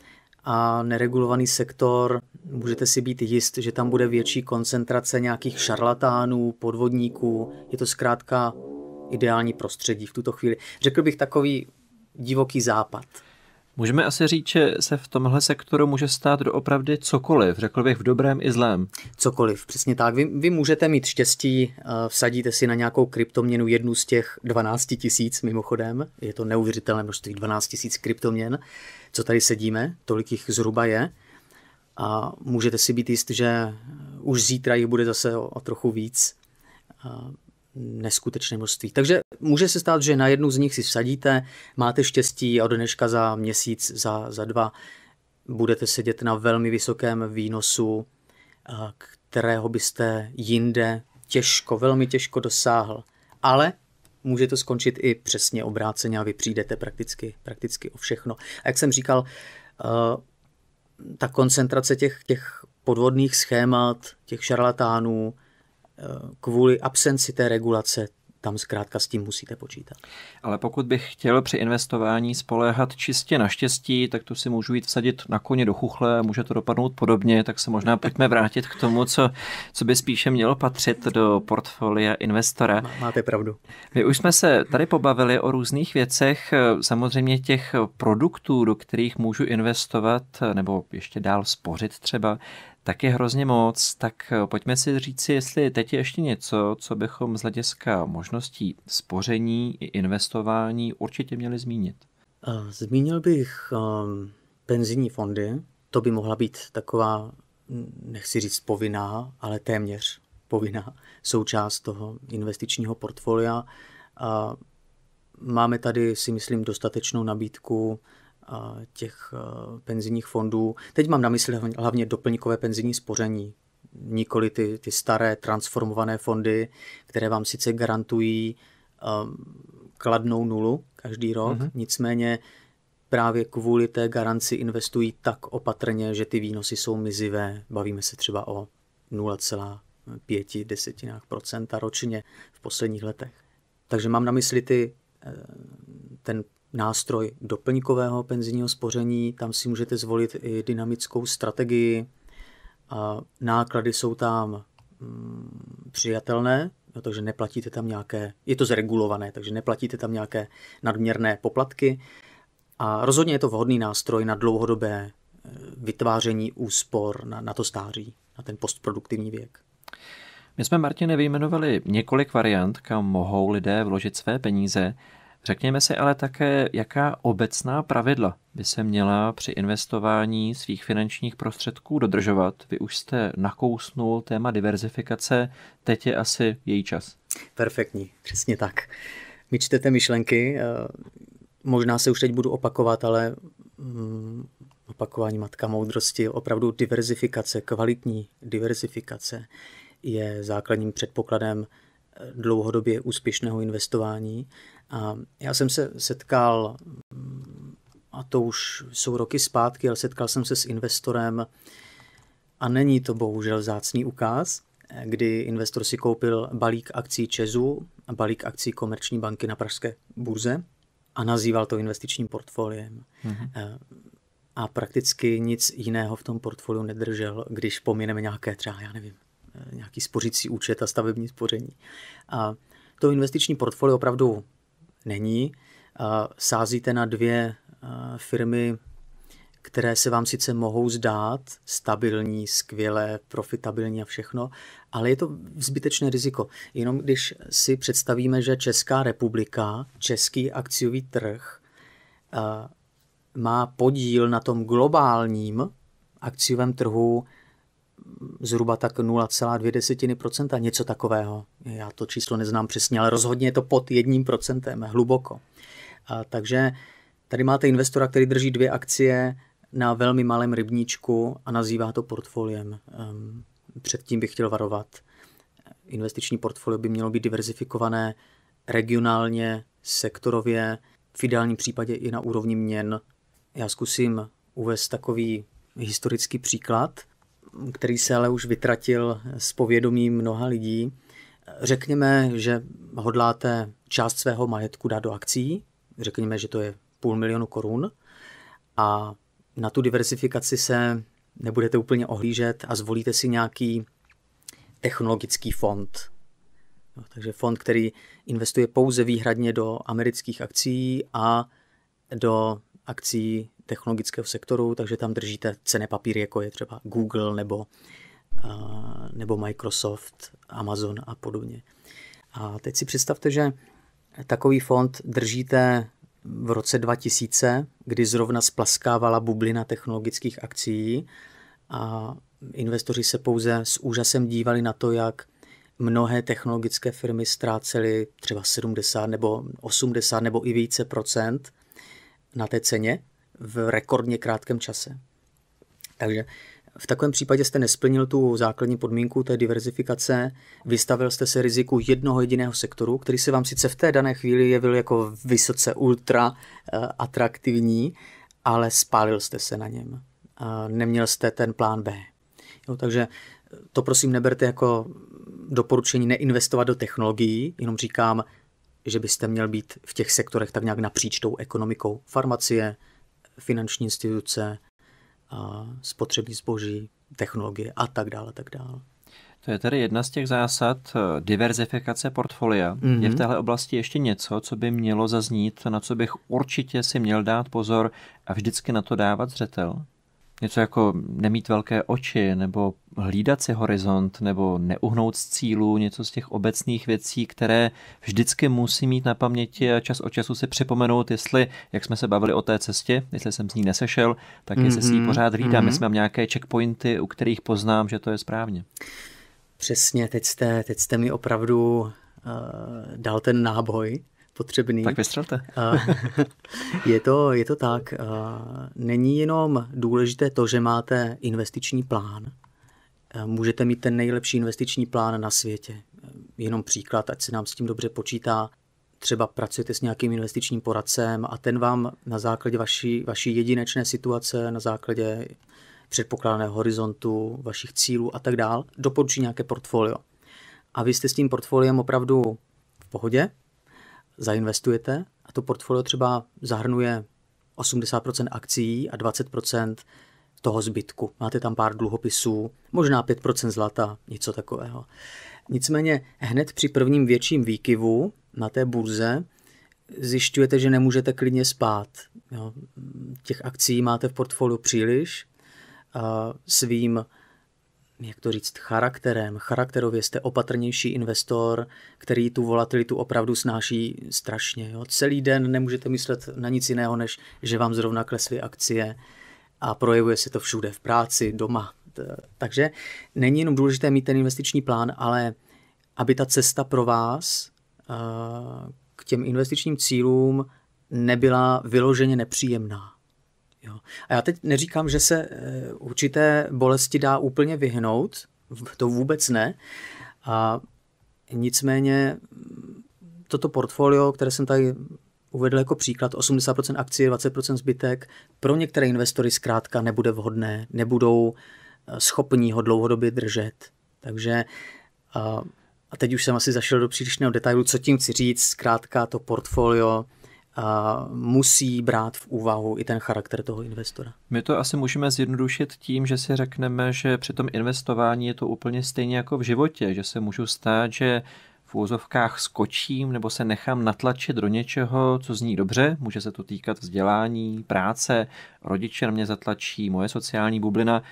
B: a neregulovaný sektor, můžete si být jist, že tam bude větší koncentrace nějakých šarlatánů, podvodníků. Je to zkrátka ideální prostředí v tuto chvíli. Řekl bych takový divoký západ.
A: Můžeme asi říct, že se v tomhle sektoru může stát doopravdy
B: cokoliv, řekl bych v dobrém i zlém. Cokoliv, přesně tak. Vy, vy můžete mít štěstí, eh, vsadíte si na nějakou kryptoměnu jednu z těch 12 tisíc mimochodem, je to neuvěřitelné množství 12 tisíc kryptoměn, co tady sedíme, tolik jich zhruba je. A můžete si být jist, že už zítra jich bude zase o, o trochu víc. Eh, neskutečné množství. Takže může se stát, že na jednu z nich si vsadíte, máte štěstí a do dneška za měsíc, za, za dva budete sedět na velmi vysokém výnosu, kterého byste jinde těžko, velmi těžko dosáhl. Ale může to skončit i přesně obráceně a vy přijdete prakticky, prakticky o všechno. A jak jsem říkal, ta koncentrace těch, těch podvodných schémat, těch šarlatánů, kvůli absenci té regulace tam zkrátka s tím musíte počítat. Ale pokud bych chtěl při investování
A: spoléhat čistě na štěstí, tak to si můžu jít vsadit na koně do chuchle, může to dopadnout podobně, tak se možná pojďme vrátit k tomu, co, co by spíše mělo patřit do portfolia investora. Máte pravdu. My už jsme se tady pobavili o různých věcech, samozřejmě těch produktů, do kterých můžu investovat, nebo ještě dál spořit třeba, tak je hrozně moc, tak eh, pojďme si říci, jestli teď je ještě něco, co bychom z hlediska možností spoření i investování určitě měli zmínit.
B: Eh, zmínil bych eh, penzijní fondy. To by mohla být taková, nechci říct povinná, ale téměř povinná součást toho investičního portfolia. máme tady, si myslím, dostatečnou nabídku těch penzijních fondů. Teď mám na mysli hlavně doplňkové penzijní spoření, nikoli ty, ty staré transformované fondy, které vám sice garantují kladnou nulu každý rok, mm-hmm. nicméně právě kvůli té garanci investují tak opatrně, že ty výnosy jsou mizivé. Bavíme se třeba o 0,5 desetinách procenta ročně v posledních letech. Takže mám na mysli ty, eh, ten nástroj doplňkového penzijního spoření. Tam si můžete zvolit i dynamickou strategii. A náklady jsou tam mm, přijatelné, no, takže neplatíte tam nějaké, je to zregulované, takže neplatíte tam nějaké nadměrné poplatky. A rozhodně je to vhodný nástroj na dlouhodobé eh, vytváření úspor na, na to stáří, na ten postproduktivní věk. My jsme, Martine, vyjmenovali několik
A: variant, kam mohou lidé vložit své peníze. Řekněme si ale také, jaká obecná pravidla by se měla při investování svých finančních prostředků dodržovat. Vy už jste nakousnul téma diverzifikace, teď je asi její čas.
B: Perfektní, přesně tak. My čtete myšlenky, eh, možná se už teď budu opakovat, ale mm, opakování matka moudrosti, opravdu diverzifikace, kvalitní diverzifikace je základním předpokladem eh, dlouhodobě úspěšného investování já jsem se setkal, a to už jsou roky zpátky, ale setkal jsem se s investorem a není to bohužel zácný ukáz, kdy investor si koupil balík akcí Česu, balík akcí Komerční banky na Pražské burze a nazýval to investičním portfoliem. Mm-hmm. A prakticky nic jiného v tom portfoliu nedržel, když pomineme nějaké třeba, já nevím, eh, nějaký spořící účet a stavební spoření. A to investiční portfolio opravdu není. Sázíte na dvě firmy, které se vám sice mohou zdát stabilní, skvělé, profitabilní a všechno, ale je to zbytečné riziko. Jenom když si představíme, že Česká republika, český akciový trh, má podíl na tom globálním akciovém trhu zhruba tak 0,2%, něco takového. Já to číslo neznám přesně, ale rozhodně je to pod 1%, hluboko. A, takže tady máte investora, který drží dvě akcie na velmi malém rybníčku a nazývá to portfoliem. Ehm, předtím bych chtěl varovat. Investiční portfolio by mělo být diverzifikované regionálně, sektorově, v ideálním případě i na úrovni měn. Já zkusím uvést takový historický příklad – který se ale už vytratil z povědomí mnoha lidí. Řekněme, že hodláte část svého majetku dát do akcí, řekněme, že to je půl milionu korun a na tu diversifikaci se nebudete úplně ohlížet a zvolíte si nějaký technologický fond. No, takže fond, který investuje pouze výhradně do amerických akcí a do akcí technologického sektoru, takže tam držíte cené papíry, jako je třeba Google nebo, nebo Microsoft, Amazon a podobně. A teď si představte, že takový fond držíte v roce 2000, kdy zrovna splaskávala bublina technologických akcí a investoři se pouze s úžasem dívali na to, jak mnohé technologické firmy ztrácely třeba 70 nebo 80 nebo i více procent na té ceně v rekordně krátkém čase. Takže v takovém případě jste nesplnil tu základní podmínku té diverzifikace, vystavil jste se riziku jednoho jediného sektoru, který se vám sice v té dané chvíli jevil jako vysoce ultra eh, atraktivní, ale spálil jste se na něm. Neměl jste ten plán B. Jo, takže eh, to prosím neberte jako doporučení neinvestovat do technologií, jenom říkám, že byste měl být v těch sektorech tak nějak napříč tou ekonomikou. Farmacie, finanční instituce, spotřební zboží, technologie a tak dále, tak dále.
A: To je tedy jedna z těch zásad eh, diverzifikace portfolia. Mm-hmm. Je v mhm. téhle oblasti ještě něco, co by mělo zaznít, na co bych určitě si měl dát pozor a vždycky na to dávat zřetel? Něco jako nemít velké oči, nebo hlídat si horizont, nebo neuhnout z cílu, něco z těch obecných věcí, které vždycky musí mít na paměti a čas od času si připomenout, jestli, jak jsme se bavili o té cestě, jestli jsem z ní nesešel, tak mm-hmm. jestli si mhm, pořád hlídám, mm-hmm. jestli mám nějaké checkpointy, u kterých poznám, že to je
B: správně. Přesně, teď jste, teď jste mi opravdu uh, dal ten náboj, potřebný. Tak vystřelte. <laughs> je, to, je to tak. Není jenom důležité to, že máte investiční plán. Můžete mít ten nejlepší investiční plán na světě. Jenom příklad, ať se nám s tím dobře počítá. Třeba pracujete s nějakým investičním poradcem a ten vám na základě vaší, vaší jedinečné situace, na základě předpokládaného horizontu, vašich cílů a tak dál, doporučí nějaké portfolio. A vy jste s tím portfoliem opravdu v pohodě, zainvestujete a to portfolio třeba zahrnuje 80% akcí a 20% toho zbytku. Máte tam pár dluhopisů, možná 5% zlata, něco takového. Nicméně hned při prvním větším výkyvu na té burze zjišťujete, že nemůžete klidně spát. Jo. Těch akcí máte v portfoliu příliš. Svým jak to říct, charakterem. Charakterově jste opatrnější investor, který tu volatilitu opravdu snáší strašně. Jo? Celý den nemůžete myslet na nic jiného, než že vám zrovna klesly akcie a projevuje se to všude, v práci, doma. Takže není jenom důležité mít ten investiční plán, ale aby ta cesta pro vás eh, k těm investičním cílům nebyla vyloženě nepříjemná. Jo. A já teď neříkám, že se eh, určité bolesti dá úplně vyhnout, to vůbec ne. A nicméně mm, toto portfolio, které jsem tady uvedl jako příklad, 80% akcí, 20% zbytek, pro některé investory zkrátka nebude vhodné, nebudou eh, schopní ho dlouhodobě držet. Takže a, a teď už jsem asi zašel do přílišného detailu, co tím chci říct, zkrátka to portfolio musí brát v úvahu i ten charakter toho investora.
A: My to asi můžeme zjednodušit tím, že si řekneme, že při tom investování je to úplně stejně jako v životě, že se můžu stát, že v úzovkách skočím nebo se nechám natlačit do něčeho, co zní dobře. Může se to týkat vzdělání, práce, rodiče na mě zatlačí, moje sociální bublina.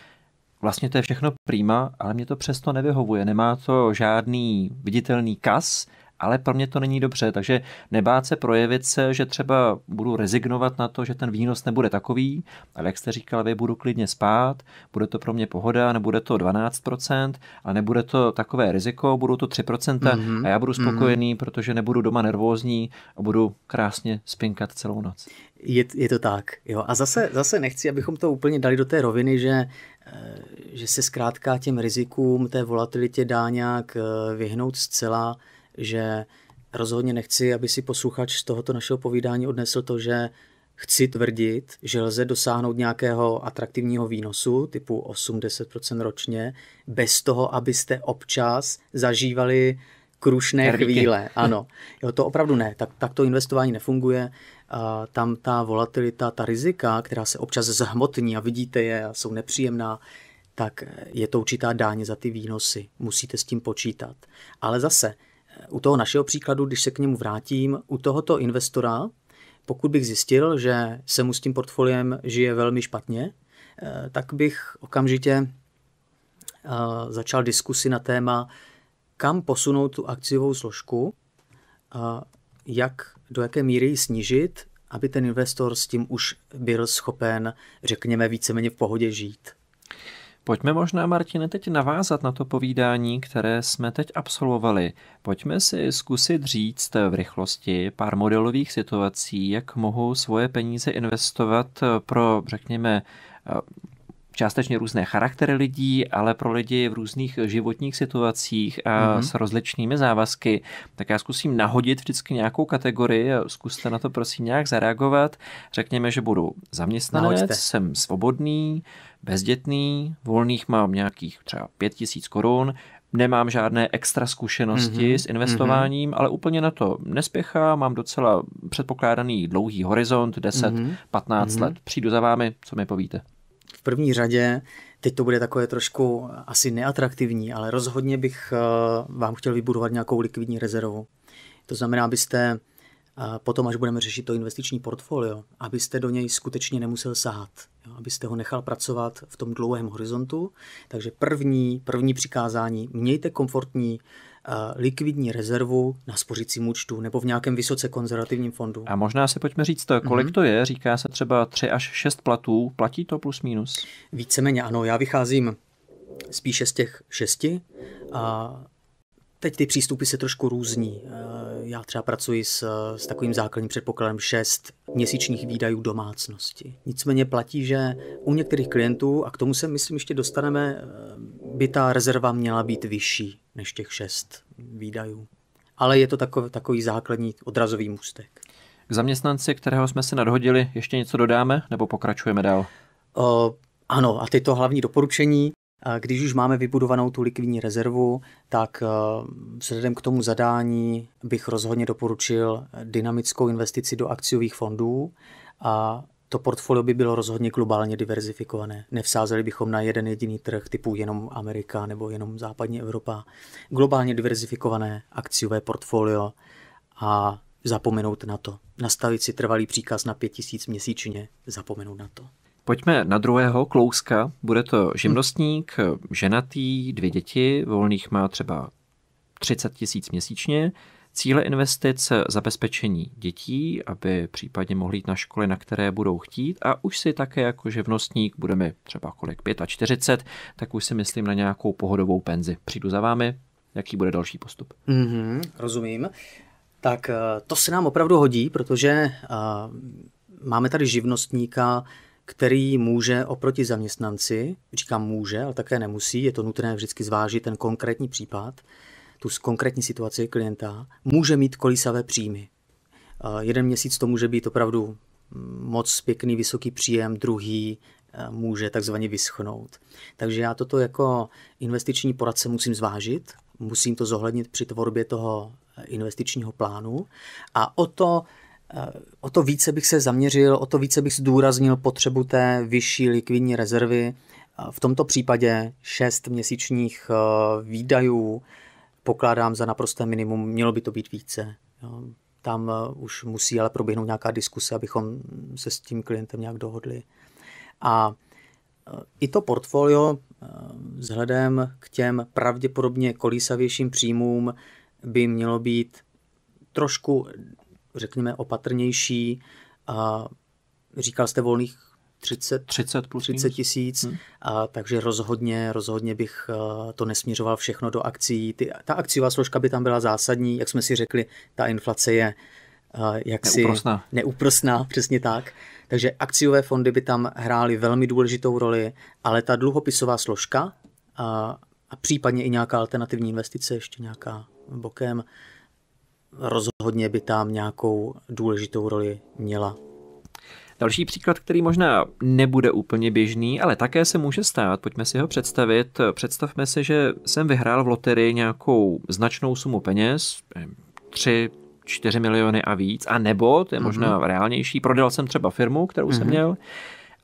A: Vlastně to je všechno prima, ale mě to přesto nevyhovuje. Nemá to žádný viditelný kas, ale pro mě to není dobře, takže nebát se projevit se, že třeba budu rezignovat na to, že ten výnos nebude takový, ale jak jste říkal, vy budu klidně spát, bude to pro mě pohoda, nebude to 12%, a nebude to takové riziko, budou to 3% mm-hmm. a já budu mhm. spokojený, mm-hmm. protože nebudu doma nervózní a budu krásně spinkat celou noc.
B: Je, je to tak. Jo. A zase, zase nechci, abychom to úplně dali do té roviny, že, eh, že se zkrátka těm rizikům, té volatilitě dá nějak eh, vyhnout zcela že rozhodně nechci, aby si posluchač z tohoto našeho povídání odnesl to, že chci tvrdit, že lze dosáhnout nějakého atraktivního výnosu typu 8-10% ročně bez toho, abyste občas zažívali krušné Hervíky. chvíle. <laughs> Ano, jo, to opravdu ne. Tak, tak to investování nefunguje. A tam ta volatilita, ta rizika, která se občas zhmotní a vidíte je a jsou nepříjemná, tak je to určitá dáně za ty výnosy. Musíte s tím počítat. Ale zase, u toho našeho příkladu, když se k němu vrátím, u tohoto investora, pokud bych zjistil, že se mu s tím portfoliem žije velmi špatně, eh, tak bych okamžitě eh, začal diskusi na téma, kam posunout tu akciovou složku, jak do jaké míry ji snížit, aby ten investor s tím už byl schopen, řekněme, víceméně v pohodě žít. Pojďme možná,
A: Martine, teď navázat na to povídání, které jsme teď absolvovali. Pojďme si zkusit říct v rychlosti pár modelových situací, jak mohou svoje peníze investovat eh, pro, řekněme, eh, částečně různé charaktery lidí, ale pro lidi v různých životních situacích a mm-hmm. s rozličnými závazky. Tak já zkusím nahodit vždycky nějakou kategorii, zkuste na to prosím nějak zareagovat. Řekněme, že budu zaměstnanec, Nahoďte. No, jsem svobodný, bezdětný, volných mám nějakých třeba 5000 korun, nemám žádné extra zkušenosti mm-hmm. s investováním, mm-hmm. ale úplně na to nespěchá, mám docela předpokládaný dlouhý horizont, 10-15 mm-hmm. mm-hmm. let. Přijdu za vámi, co mi povíte.
B: V první řadě, teď to bude takové trošku asi neatraktivní, ale rozhodně bych eh, vám chtěl vybudovat nějakou likvidní rezervu. To znamená, abyste eh, potom, až budeme řešit to investiční portfolio, abyste do něj skutečně nemusel sahat jo, abyste ho nechal pracovat v tom dlouhém horizontu. Takže první, první přikázání, mějte komfortní eh, likvidní rezervu na spořícím účtu nebo v nějakém vysoce konzervativním fondu.
A: A možná si pojďme říct, to, kolik mm-hmm. to je, říká se
B: třeba 3 až 6 platů, platí to plus minus? Víceméně ano, já vycházím spíše z těch šesti a Teď ty přístupy se trošku různí. Eh, já třeba pracuji s, s takovým základním předpokladem 6 měsíčních výdajů domácnosti. Nicméně platí, že u některých klientů, a k tomu se myslím ještě dostaneme, eh, by ta rezerva měla být vyšší než těch 6 výdajů. Ale je to takový, takový základní odrazový můstek.
A: K zaměstnanci, kterého jsme si nadhodili, ještě něco dodáme nebo pokračujeme dál?
B: O, eh, ano, a tyto hlavní doporučení když už máme vybudovanou tu likvidní rezervu, tak eh, vzhledem k tomu zadání bych rozhodně doporučil dynamickou investici do akciových fondů a to portfolio by bylo rozhodně globálně diverzifikované. Nevsázeli bychom na jeden jediný trh typu jenom Amerika nebo jenom západní Evropa. Globálně diverzifikované akciové portfolio a zapomenout na to. Nastavit si trvalý příkaz na 5000 měsíčně, zapomenout na to.
A: Pojďme na druhého klouska. Bude to hmm. živnostník, ženatý, dvě děti, volných má třeba 30 tisíc měsíčně. Cíle investic zabezpečení dětí, aby případně mohli jít na školy, na které budou chtít. A už si také jako živnostník, budeme třeba kolik 45, tak už si myslím na nějakou pohodovou penzi. Přijdu za vámi, jaký bude další postup.
B: Mm-hmm, rozumím. Tak eh, to se nám opravdu hodí, protože uh, máme tady živnostníka, který může oproti zaměstnanci, říkám může, ale také nemusí, je to nutné vždycky zvážit ten konkrétní případ, tu konkrétní situaci klienta, může mít kolísavé příjmy. Jeden měsíc to může být opravdu mm, moc pěkný vysoký příjem, druhý e, může takzvaně vyschnout. Takže já toto jako investiční poradce musím zvážit, musím to zohlednit při tvorbě toho e, investičního plánu a o to O to více bych se zaměřil, o to více bych zdůraznil potřebu té vyšší likvidní rezervy. V tomto případě 6 měsíčních eh, výdajů pokládám za naprosté minimum, mělo by to být více. Tam eh, už musí ale proběhnout nějaká diskuse, abychom se s tím klientem nějak dohodli. A eh, i to portfolio vzhledem k těm pravděpodobně kolísavějším příjmům by mělo být trošku řekněme, opatrnější. A říkal jste volných 30, 30, plus 30 tisíc, hmm. a, takže rozhodně, rozhodně bych eh, to nesměřoval všechno do akcí. Ty, ta akciová složka by tam byla zásadní, jak jsme si řekli, ta inflace je a, eh, jaksi neúprosná. neúprosná, <laughs> přesně tak. Takže akciové fondy by tam hrály velmi důležitou roli, ale ta dluhopisová složka a, eh, a případně i nějaká alternativní investice, ještě nějaká bokem, rozhodně by tam nějakou důležitou roli měla. Další
A: příklad, který možná nebude úplně běžný, ale také se může stát, pojďme si ho představit. Představme si, že jsem vyhrál v loterii nějakou značnou sumu peněz, 3, 4 miliony a víc, a nebo, to je možná mm-hmm. reálnější, prodal jsem třeba firmu, kterou mm-hmm. jsem mhm. měl,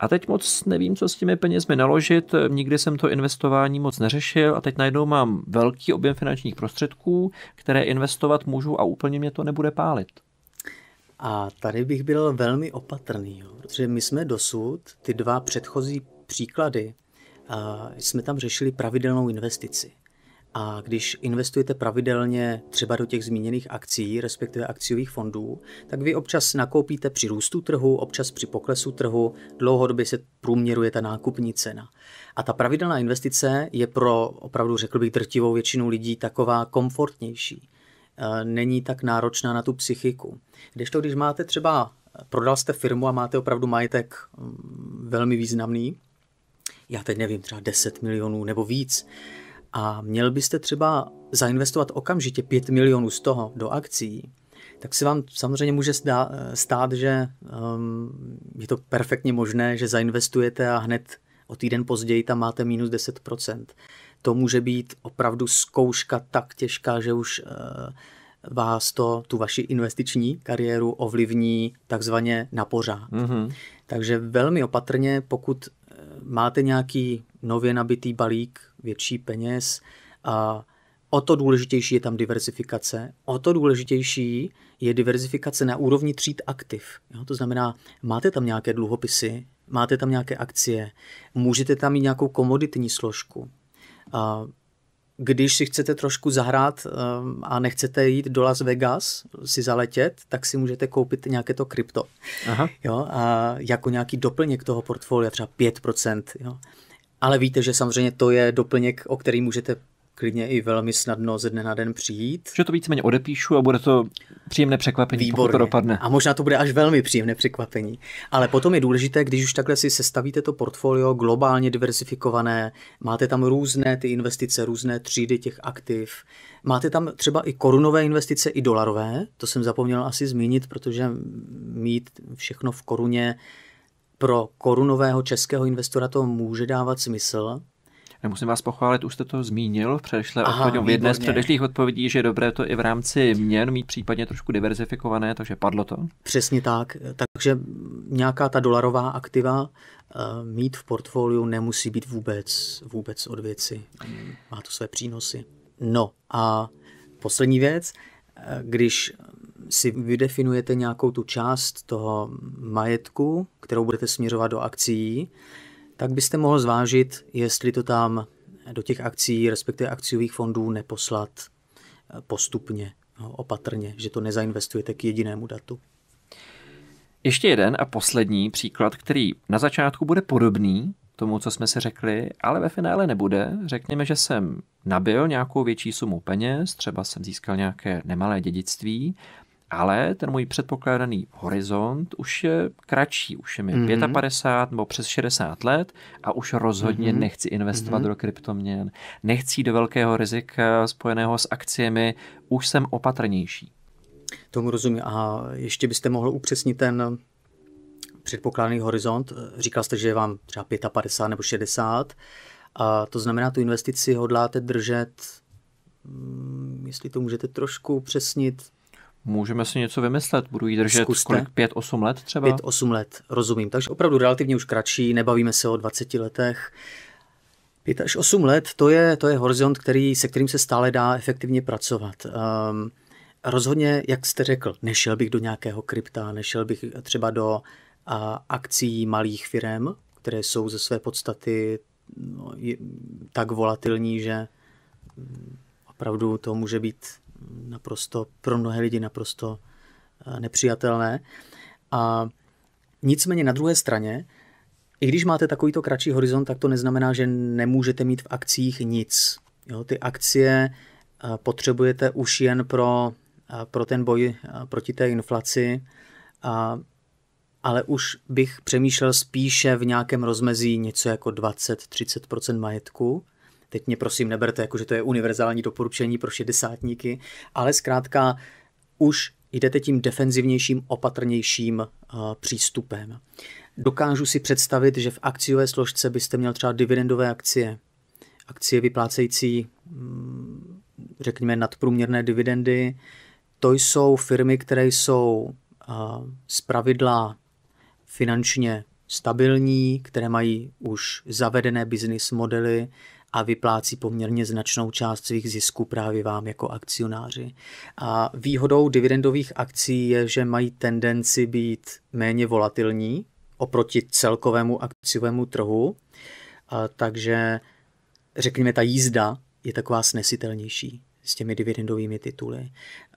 A: a teď moc nevím, co s těmi penězmi naložit, nikdy jsem to investování moc neřešil a teď najednou mám velký objem finančních prostředků, které investovat můžu a
B: úplně mě to nebude pálit. A tady bych byl velmi opatrný, jo, protože my jsme dosud ty dva předchozí příklady, jsme tam řešili pravidelnou investici. A když investujete pravidelně třeba do těch zmíněných akcí, respektive akciových fondů, tak vy občas nakoupíte při růstu trhu, občas při poklesu trhu, dlouhodobě se průměruje ta nákupní cena. A ta pravidelná investice je pro opravdu, řekl bych, drtivou většinu lidí taková komfortnější. E, není tak náročná na tu psychiku. Když to, když máte třeba, prodal jste firmu a máte opravdu majetek mm, velmi významný, já teď nevím, třeba 10 milionů nebo víc, a měl byste třeba zainvestovat okamžitě 5 milionů z toho do akcí, tak se vám samozřejmě může stát, že um, je to perfektně možné, že zainvestujete a hned o týden později tam máte minus 10%. To může být opravdu zkouška tak těžká, že už eh, vás to, tu vaši investiční kariéru ovlivní takzvaně na pořád. Mm-hmm. Takže velmi opatrně, pokud eh, máte nějaký nově nabitý balík, větší peněz a o to důležitější je tam diverzifikace, o to důležitější je diverzifikace na úrovni tříd aktiv. Jo? To znamená, máte tam nějaké dluhopisy, máte tam nějaké akcie, můžete tam mít nějakou komoditní složku. A když si chcete trošku zahrát eh, a nechcete jít do Las Vegas si zaletět, tak si můžete koupit nějaké to krypto. Aha. Jo, a jako nějaký doplněk toho portfolia, třeba 5%. Jo. Ale víte, že samozřejmě to je doplněk, o který můžete klidně i velmi snadno ze dne na den přijít. Že to víceméně odepíšu a bude to příjemné překvapení, Výborně. pokud to dopadne. A možná to bude až velmi příjemné překvapení. Ale potom je důležité, když už takhle si sestavíte to portfolio globálně diversifikované, máte tam různé ty investice, různé třídy těch aktiv, máte tam třeba i korunové investice, i dolarové, to jsem zapomněl asi zmínit, protože mít všechno v koruně pro korunového českého investora to může dávat smysl. Musím vás pochválit, už jste to zmínil v předešlé
A: odpovědi, v jedné z předešlých odpovědí, že je dobré to i v rámci měn mít případně trošku diverzifikované, takže padlo to.
B: Přesně tak, takže nějaká ta dolarová aktiva eh, mít v portfoliu nemusí být vůbec, vůbec od věci. Má to své přínosy. No a poslední věc, eh, když si vydefinujete nějakou tu část toho majetku, kterou budete směřovat do akcí, tak byste mohl zvážit, jestli to tam do těch akcí, respektive akciových fondů, neposlat eh, postupně, no, opatrně, že to nezainvestujete k jedinému datu.
A: Ještě jeden a poslední příklad, který na začátku bude podobný tomu, co jsme si řekli, ale ve finále nebude. Řekněme, že jsem nabil nějakou větší sumu peněz, třeba jsem získal nějaké nemalé dědictví ale ten můj předpokládaný horizont už je kratší, už je mi mm-hmm. 55 nebo přes 60 let a už rozhodně mm-hmm. nechci investovat mm-hmm. do kryptoměn, nechci do velkého rizika spojeného s akciemi, už jsem opatrnější.
B: Tomu rozumím. A ještě byste mohl upřesnit ten předpokládaný horizont. Říkal jste, že je vám třeba 55 nebo 60. A to znamená, tu investici hodláte držet, mm, jestli to můžete trošku upřesnit, Můžeme si něco vymyslet, budu ji držet Zkuste. kolik 5-8 let třeba? 5-8 let, rozumím. Takže opravdu relativně už kratší, nebavíme se o 20 letech. 5 až 8 let, to je, to je horizont, který, se kterým se stále dá efektivně pracovat. Um, rozhodně, jak jste řekl, nešel bych do nějakého krypta, nešel bych třeba do uh, akcí malých firm, které jsou ze své podstaty no, je, tak volatilní, že mm, opravdu to může být naprosto pro mnohé lidi naprosto eh, nepřijatelné. A nicméně na druhé straně, i když máte takovýto kratší horizont, tak to neznamená, že nemůžete mít v akcích nic. Jo, ty akcie eh, potřebujete už jen pro, eh, pro ten boj proti té inflaci, a, ale už bych přemýšlel spíše v nějakém rozmezí něco jako 20-30 majetku, Teď mě prosím neberte, jako že to je univerzální doporučení pro šedesátníky, ale zkrátka už jdete tím defenzivnějším, opatrnějším uh, přístupem. Dokážu si představit, že v akciové složce byste měl třeba dividendové akcie, akcie vyplácející, mm, řekněme, nadprůměrné dividendy. To jsou firmy, které jsou eh, z pravidla finančně stabilní, které mají už zavedené business modely, a vyplácí poměrně značnou část svých zisků právě vám jako akcionáři. A výhodou dividendových akcí je, že mají tendenci být méně volatilní oproti celkovému akciovému trhu, a takže řekněme ta jízda je taková snesitelnější s těmi dividendovými tituly.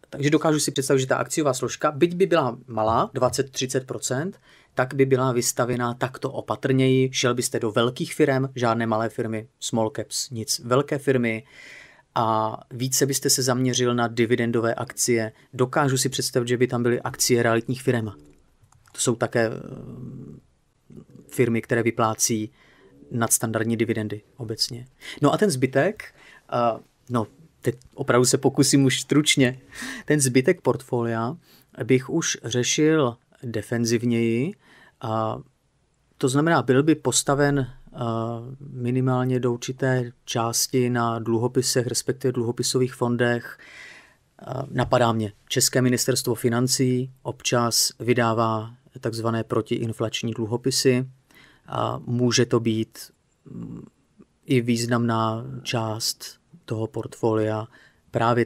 B: Takže dokážu si představit, že ta akciová složka, byť by byla malá, 20-30%, tak by byla vystavená takto opatrněji. Šel byste do velkých firm, žádné malé firmy, small caps, nic, velké firmy a více byste se zaměřil na dividendové akcie. Dokážu si představit, že by tam byly akcie realitních firm. To jsou také eh, firmy, které vyplácí nadstandardní dividendy obecně. No a ten zbytek, eh, no teď opravdu se pokusím už stručně, ten zbytek portfolia bych už řešil defenzivněji. A to znamená, byl by postaven eh, minimálně do určité části na dluhopisech, respektive dluhopisových fondech. Eh, napadá mě, České ministerstvo financí občas vydává takzvané protiinflační dluhopisy. A může to být mm, i významná část toho portfolia právě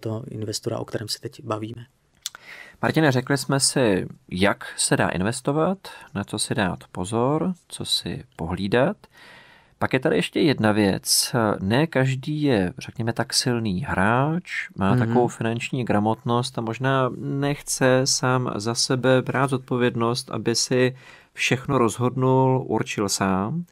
B: to investora, o kterém se teď bavíme.
A: Martine, řekli jsme si, jak se dá investovat, na co si dát pozor, co si pohlídat. Pak je tady ještě jedna věc. Ne každý je, řekněme, tak silný hráč, má mm-hmm. takovou finanční gramotnost a možná nechce sám za sebe brát zodpovědnost, aby si všechno rozhodnul, určil sám.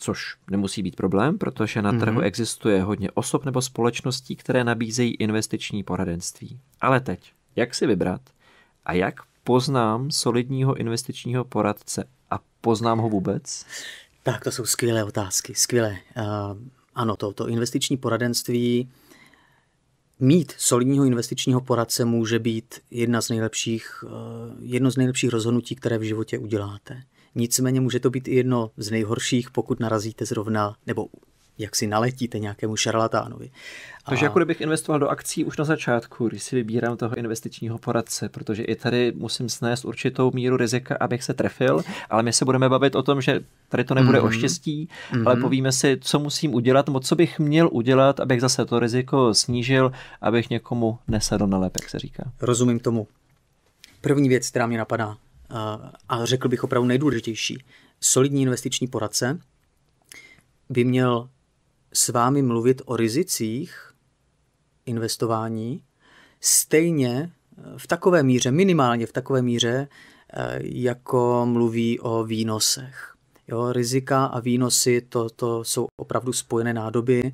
A: Což nemusí být problém, protože na mhm. trhu mm-hmm. existuje hodně osob nebo společností, které nabízejí investiční poradenství. Ale teď, jak si vybrat a jak poznám solidního investičního poradce
B: a poznám ho vůbec? Tak, to jsou skvělé otázky, skvělé. Uh, ano, to, to investiční poradenství, mít solidního investičního poradce může být jedna z nejlepších, uh, jedno z nejlepších rozhodnutí, které v životě uděláte. Nicméně může to být i jedno z nejhorších, pokud narazíte zrovna, nebo jak si naletíte nějakému šarlatánovi. A... Takže jako kdybych investoval do akcí už na začátku, když si vybírám toho
A: investičního poradce, protože i tady musím snést určitou míru rizika, abych se trefil, ale my se budeme bavit o tom, že tady to nebude mm-hmm. o mhm. štěstí, mm-hmm. ale povíme si, co musím udělat, nebo co bych měl udělat, abych zase to riziko snížil, abych někomu nesadl na lep, jak se říká.
B: Rozumím tomu. První věc, která mě napadá, a řekl bych opravdu nejdůležitější, solidní investiční poradce by měl s vámi mluvit o rizicích investování, stejně eh, v takové míře, minimálně v takové míře, eh, jako mluví o výnosech. Jo, rizika a výnosy to, to jsou opravdu spojené nádoby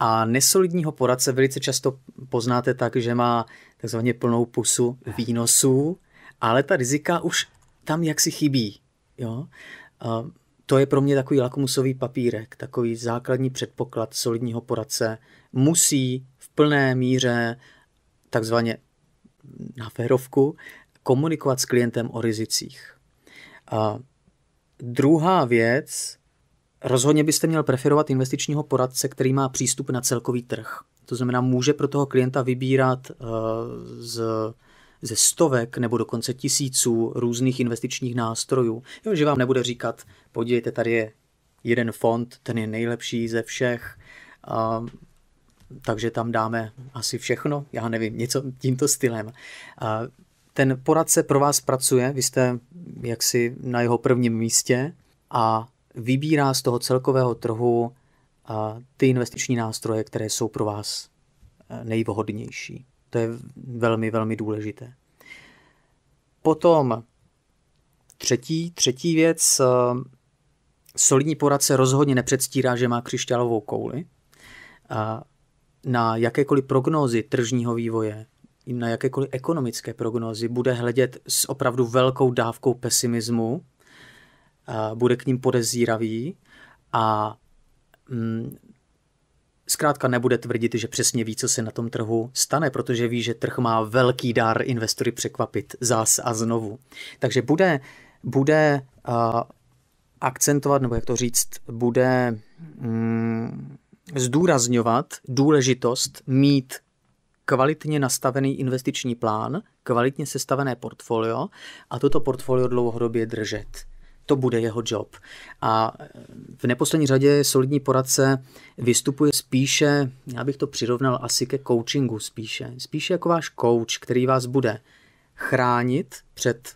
B: a nesolidního poradce velice často poznáte tak, že má takzvaně plnou pusu výnosů, ale ta rizika už tam jaksi chybí. Jo? Eh, to je pro mě takový lakmusový papírek, takový základní předpoklad solidního poradce. Musí v plné míře, takzvaně na férovku, komunikovat s klientem o rizicích. A druhá věc, rozhodně byste měl preferovat investičního poradce, který má přístup na celkový trh. To znamená, může pro toho klienta vybírat eh, z ze stovek nebo dokonce tisíců různých investičních nástrojů. Jo, že vám nebude říkat, podívejte, tady je jeden fond, ten je nejlepší ze všech, a, takže tam dáme asi všechno, já nevím, něco tímto stylem. A, ten poradce pro vás pracuje, vy jste jaksi na jeho prvním místě a vybírá z toho celkového trhu ty investiční nástroje, které jsou pro vás nejvhodnější. To je velmi, velmi důležité. Potom třetí, třetí věc, eh, solidní poradce rozhodně nepředstírá, že má křišťálovou kouli. Na jakékoliv prognózy tržního vývoje, na jakékoliv ekonomické prognózy bude hledět s opravdu velkou dávkou pesimismu, bude k ním podezíravý a mm, zkrátka nebude tvrdit, že přesně ví, co se na tom trhu stane, protože ví, že trh má velký dar investory překvapit zás a znovu. Takže bude, bude uh, akcentovat, nebo jak to říct, bude mm, zdůrazňovat důležitost mít kvalitně nastavený investiční plán, kvalitně sestavené portfolio a toto portfolio dlouhodobě držet to bude jeho job. A e, v neposlední řadě solidní poradce vystupuje spíše, já bych to přirovnal asi ke coachingu spíše, spíše jako váš coach, který vás bude chránit před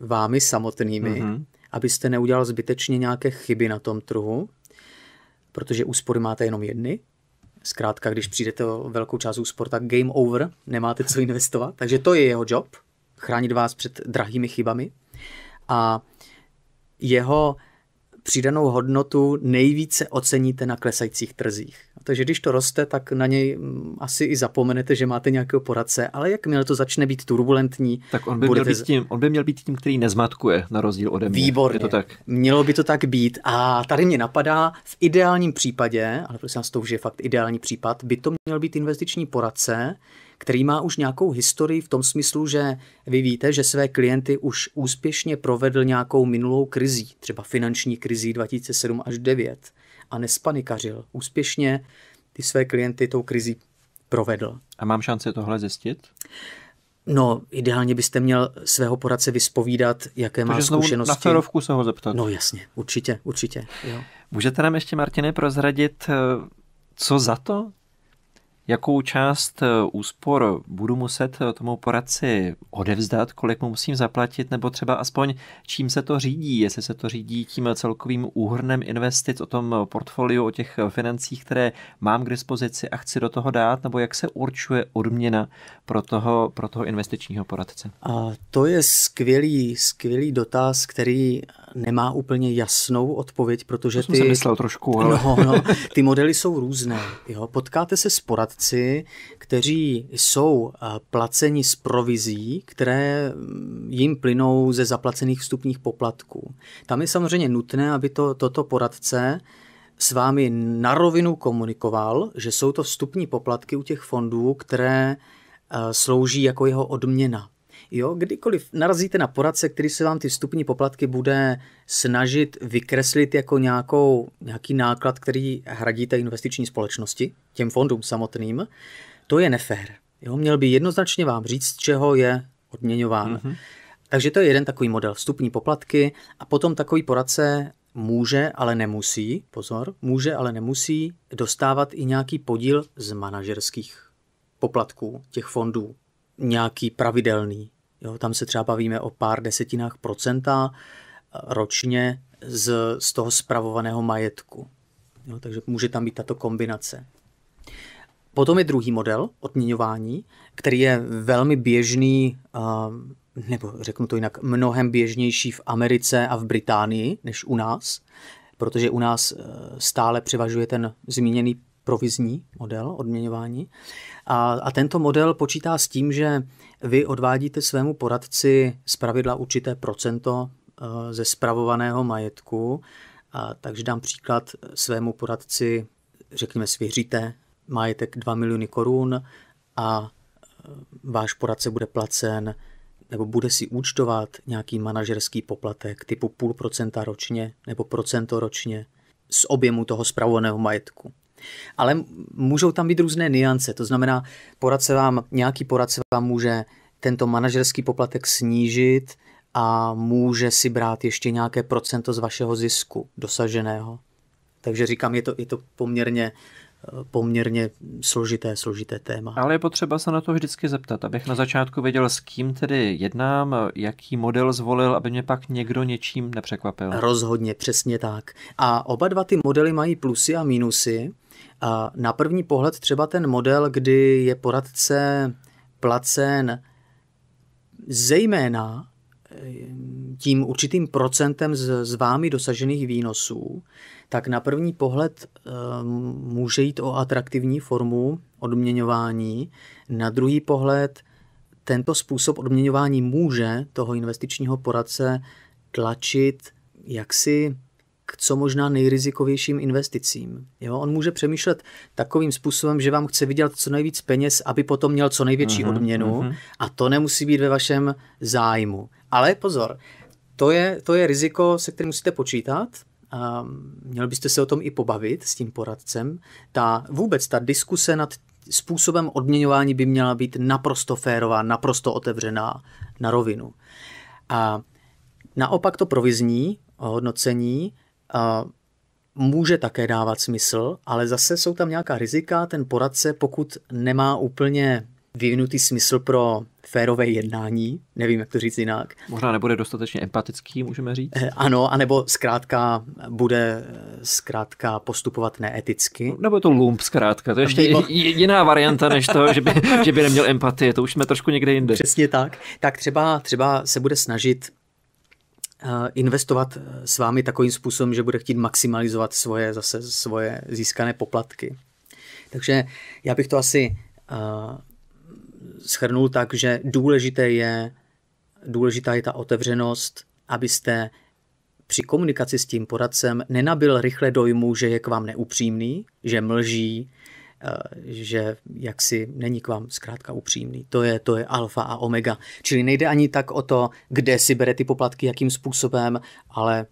B: vámi samotnými, mm-hmm. abyste neudělal zbytečně nějaké chyby na tom trhu, protože úspory máte jenom jedny. Zkrátka, když přijdete o velkou část úspor, tak game over, nemáte co investovat. Takže to je jeho job, chránit vás před drahými chybami. A jeho přidanou hodnotu nejvíce oceníte na klesajících trzích. Takže když to roste, tak na něj mm, asi i zapomenete, že máte nějakého poradce, ale jakmile to začne být turbulentní, tak on by, budete... měl, být tím, on by měl být tím, který nezmatkuje, na rozdíl ode mě. Výborně. Je to tak. Mělo by to tak být. A tady mě napadá, v ideálním případě, ale prosím vás, to už je fakt ideální případ, by to měl být investiční poradce, který má už nějakou historii v tom smyslu, že vy víte, že své klienty už úspěšně provedl nějakou minulou krizí, třeba finanční krizí 2007 až 9 a nespanikařil. Úspěšně ty své klienty tou krizí provedl.
A: A mám šance tohle zjistit?
B: No, ideálně byste měl svého poradce vyspovídat, jaké Takže má zkušenosti. Na ferovku se ho zeptat. No jasně, určitě, určitě. Jo.
A: Můžete nám ještě, Martine, prozradit, eh, co za to, jakou část eh, úspor budu muset eh, tomu poradci odevzdat, kolik mu musím zaplatit, nebo třeba aspoň čím se to řídí, jestli se to řídí tím celkovým úhrnem investic o tom eh, portfoliu, o těch financích, které mám k dispozici a chci do toho dát, nebo jak se určuje odměna pro toho, pro toho investičního poradce?
B: A to je skvělý, skvělý dotaz, který nemá úplně jasnou odpověď, protože to ty... jsem myslel trošku, ale... No, no, ty modely jsou různé. Jo. Potkáte se s poradcem, poradci, kteří jsou eh, placeni z provizí, které mm, jim plynou ze zaplacených vstupních poplatků. Tam je samozřejmě nutné, aby to, toto poradce s vámi na rovinu komunikoval, že jsou to vstupní poplatky u těch fondů, které eh, slouží jako jeho odměna Jo, kdykoliv narazíte na poradce, který se vám ty vstupní poplatky bude snažit vykreslit jako nějakou, nějaký náklad, který hradíte investiční společnosti, těm fondům samotným, to je nefér. Jo, měl by jednoznačně vám říct, z čeho je odměňován. Mm-hmm. Takže to je jeden takový model, vstupní poplatky a potom takový poradce může, ale nemusí, pozor, může, ale nemusí dostávat i nějaký podíl z manažerských poplatků těch fondů, nějaký pravidelný. Jo, tam se třeba bavíme o pár desetinách procenta eh, ročně z, z toho spravovaného majetku. Jo, takže může tam být tato kombinace. Potom je druhý model odměňování, který je velmi běžný, eh, nebo řeknu to jinak, mnohem běžnější v Americe a v Británii než u nás, protože u nás eh, stále převažuje ten zmíněný provizní model odměňování. A, a tento model počítá s tím, že vy odvádíte svému poradci z pravidla určité procento eh, ze spravovaného majetku, a takže dám příklad svému poradci, řekněme, svěříte majetek 2 miliony korun a eh, váš poradce bude placen nebo bude si účtovat nějaký manažerský poplatek typu půl procenta ročně nebo procento ročně z objemu toho spravovaného majetku ale můžou tam být různé niance. To znamená, poradce vám, nějaký poradce vám může tento manažerský poplatek snížit a může si brát ještě nějaké procento z vašeho zisku dosaženého. Takže říkám, je to, je to poměrně eh, poměrně složité, složité téma. Ale je potřeba se na
A: to vždycky zeptat, abych na začátku věděl, s kým tedy jednám, jaký model zvolil, aby mě pak někdo něčím nepřekvapil.
B: Rozhodně, přesně tak. A oba dva ty modely mají plusy a mínusy na první pohled třeba ten model, kdy je poradce placen zejména eh, tím určitým procentem z, z vámi dosažených výnosů, tak na první pohled eh, může jít o atraktivní formu odměňování. Na druhý pohled tento způsob odměňování může toho investičního poradce tlačit jaksi co možná nejrizikovějším investicím. Jo? On může přemýšlet takovým způsobem, že vám chce vydělat co nejvíc peněz, aby potom měl co největší uh-huh, odměnu uh-huh. a to nemusí být ve vašem zájmu. Ale pozor, to je, to je riziko, se kterým musíte počítat, a měl byste se o tom i pobavit s tím poradcem. Ta vůbec ta diskuse nad způsobem odměňování by měla být naprosto férová, naprosto otevřená na rovinu. A naopak to provizní hodnocení může také dávat smysl, ale zase jsou tam nějaká rizika. Ten poradce, pokud nemá úplně vyvinutý smysl pro férové jednání, nevím, jak to říct jinak. Možná nebude dostatečně empatický, můžeme říct. Eh, ano, anebo zkrátka bude eh, zkrátka postupovat neeticky. No, nebo to lump zkrátka, to je ještě Výbo...
A: jiná varianta, než to, že by,
B: <laughs> že by neměl empatie, to už jsme trošku někde jinde. Přesně tak. Tak třeba, třeba se bude snažit Eh, investovat eh, s vámi takovým způsobem, že bude chtít maximalizovat svoje, zase svoje získané poplatky. Takže já bych to asi eh, schrnul tak, že důležité je, důležitá je ta otevřenost, abyste při komunikaci s tím poradcem nenabil rychle dojmu, že je k vám neupřímný, že mlží, Eh, že jaksi není k vám zkrátka upřímný. To je, to je alfa a omega. Čili nejde ani tak o to, kde si bere ty poplatky, jakým způsobem, ale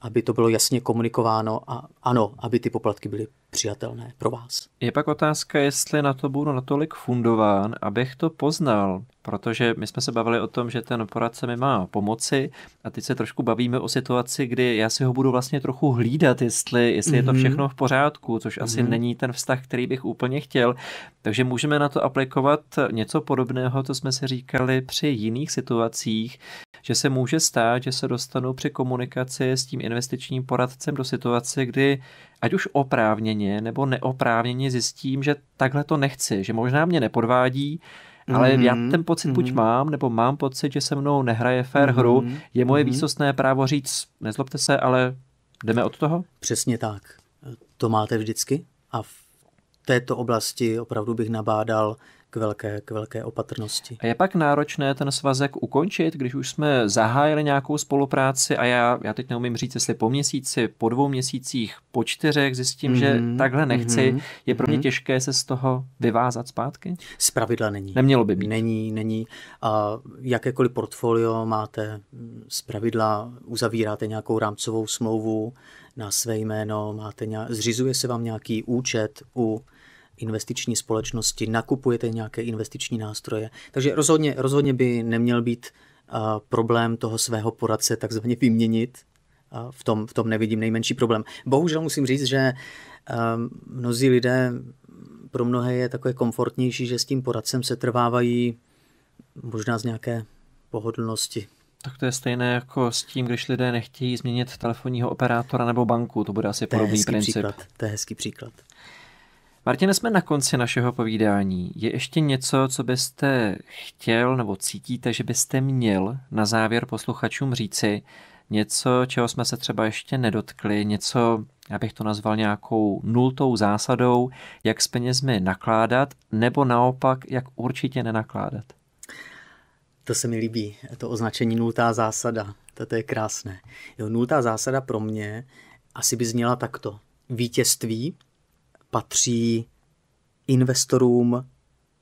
B: aby to bylo jasně komunikováno a ano, aby ty poplatky byly přijatelné pro vás.
A: Je pak otázka, jestli na to budu natolik fundován, abych to poznal protože my jsme se bavili o tom, že ten poradce mi má pomoci a teď se trošku bavíme o situaci, kdy já si ho budu vlastně trochu hlídat, jestli, jestli mm-hmm. je to mhm. všechno v pořádku, což mm-hmm. asi mhm. není ten vztah, který bych úplně chtěl. Takže můžeme na to aplikovat něco podobného, co jsme si říkali při jiných situacích, že se může stát, že se dostanu při komunikaci s tím investičním poradcem do situace, kdy ať už oprávněně nebo neoprávněně zjistím, že takhle to nechci, že možná mě nepodvádí, ale mm-hmm. já ten pocit buď mm-hmm. mám, nebo mám pocit, že se mnou nehraje fair mm-hmm. hru, je moje mm-hmm. výsostné právo říct, nezlobte se, ale
B: jdeme od toho? Přesně tak. To máte vždycky a v této oblasti opravdu bych nabádal k velké, k velké opatrnosti. A je pak
A: náročné ten svazek ukončit, když už jsme zahájili nějakou spolupráci a já, já teď neumím říct, jestli po měsíci, po dvou měsících, po čtyřech zjistím, mm-hmm. že mhm, takhle nechci. Mm-hmm. Je pro mě mm-hmm.
B: těžké se z toho vyvázat zpátky? Z pravidla není. Nemělo by být. Není, není. A jakékoliv portfolio máte, z pravidla uzavíráte nějakou rámcovou smlouvu na své jméno, máte nějak, zřizuje se vám nějaký účet u investiční společnosti, nakupujete nějaké investiční nástroje. Takže rozhodně, rozhodně by neměl být eh, problém toho svého poradce takzvaně vyměnit. Eh, v tom, v tom nevidím nejmenší problém. Bohužel musím říct, že eh, mnozí lidé, pro mnohé je takové komfortnější, že s tím poradcem se trvávají možná z nějaké pohodlnosti.
A: Tak to je stejné jako s tím, když lidé nechtějí změnit telefonního operátora nebo banku. To bude asi to podobný princip. Příklad.
B: To je hezký příklad.
A: Martin, jsme na konci našeho povídání. Je ještě něco, co byste chtěl nebo cítíte, že byste měl na závěr posluchačům říci? Něco, čeho jsme se třeba ještě nedotkli, něco, já bych to nazval nějakou nultou zásadou, jak s penězmi nakládat, nebo naopak, jak určitě nenakládat?
B: To se mi líbí, to označení nultá zásada, to, to je krásné. Jo, nultá zásada pro mě asi by zněla takto. Vítězství patří investorům,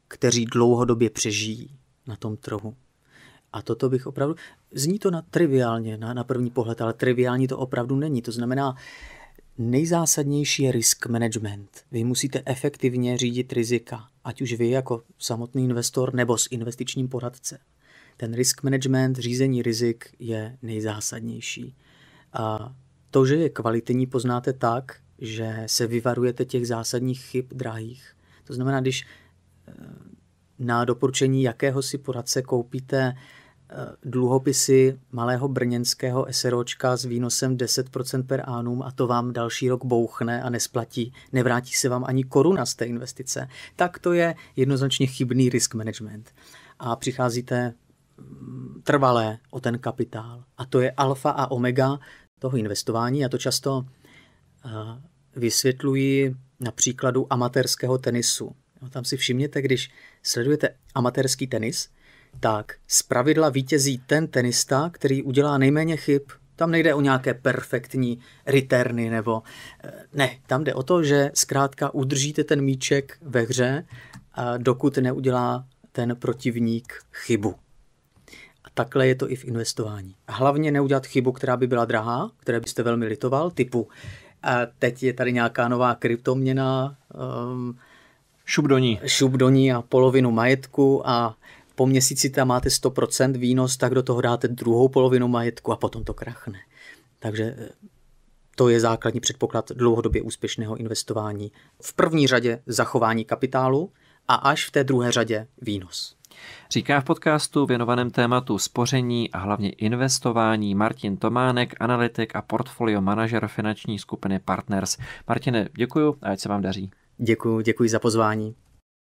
B: kteří dlouhodobě přežijí na tom trhu. A toto bych opravdu... Zní to na triviálně na, na první pohled, ale triviální to opravdu není. To znamená, nejzásadnější je risk management. Vy musíte efektivně řídit rizika, ať už vy jako samotný investor nebo s investičním poradcem. Ten risk management, řízení rizik je nejzásadnější. A to, že je kvalitní, poznáte tak, že se vyvarujete těch zásadních chyb drahých. To znamená, když eh, na doporučení jakého si poradce koupíte eh, dluhopisy malého brněnského SROčka s výnosem 10% per annum a to vám další rok bouchne a nesplatí, nevrátí se vám ani koruna z té investice, tak to je jednoznačně chybný risk management. A přicházíte mm, trvalé o ten kapitál. A to je alfa a omega toho investování. a to často eh, vysvětluji na příkladu amatérského tenisu. Tam si všimněte, když sledujete amatérský tenis, tak z pravidla vítězí ten tenista, který udělá nejméně chyb. Tam nejde o nějaké perfektní returny nebo... Eh, ne, tam jde o to, že zkrátka udržíte ten míček ve hře, dokud neudělá ten protivník chybu. A takhle je to i v investování. Hlavně neudělat chybu, která by byla drahá, které byste velmi litoval, typu a teď je tady nějaká nová kryptoměna. Um, šup do ní. Šup do ní a polovinu majetku a po měsíci tam máte 100% výnos, tak do toho dáte druhou polovinu majetku a potom to krachne. Takže eh, to je základní předpoklad dlouhodobě úspěšného investování. V první řadě zachování kapitálu a až v té druhé řadě výnos. Říká v podcastu
A: věnovaném tématu spoření a hlavně investování Martin Tománek, analytik a portfolio manažer finanční skupiny Partners. Martine, děkuji a ať se vám daří. Děkuji, děkuji za pozvání.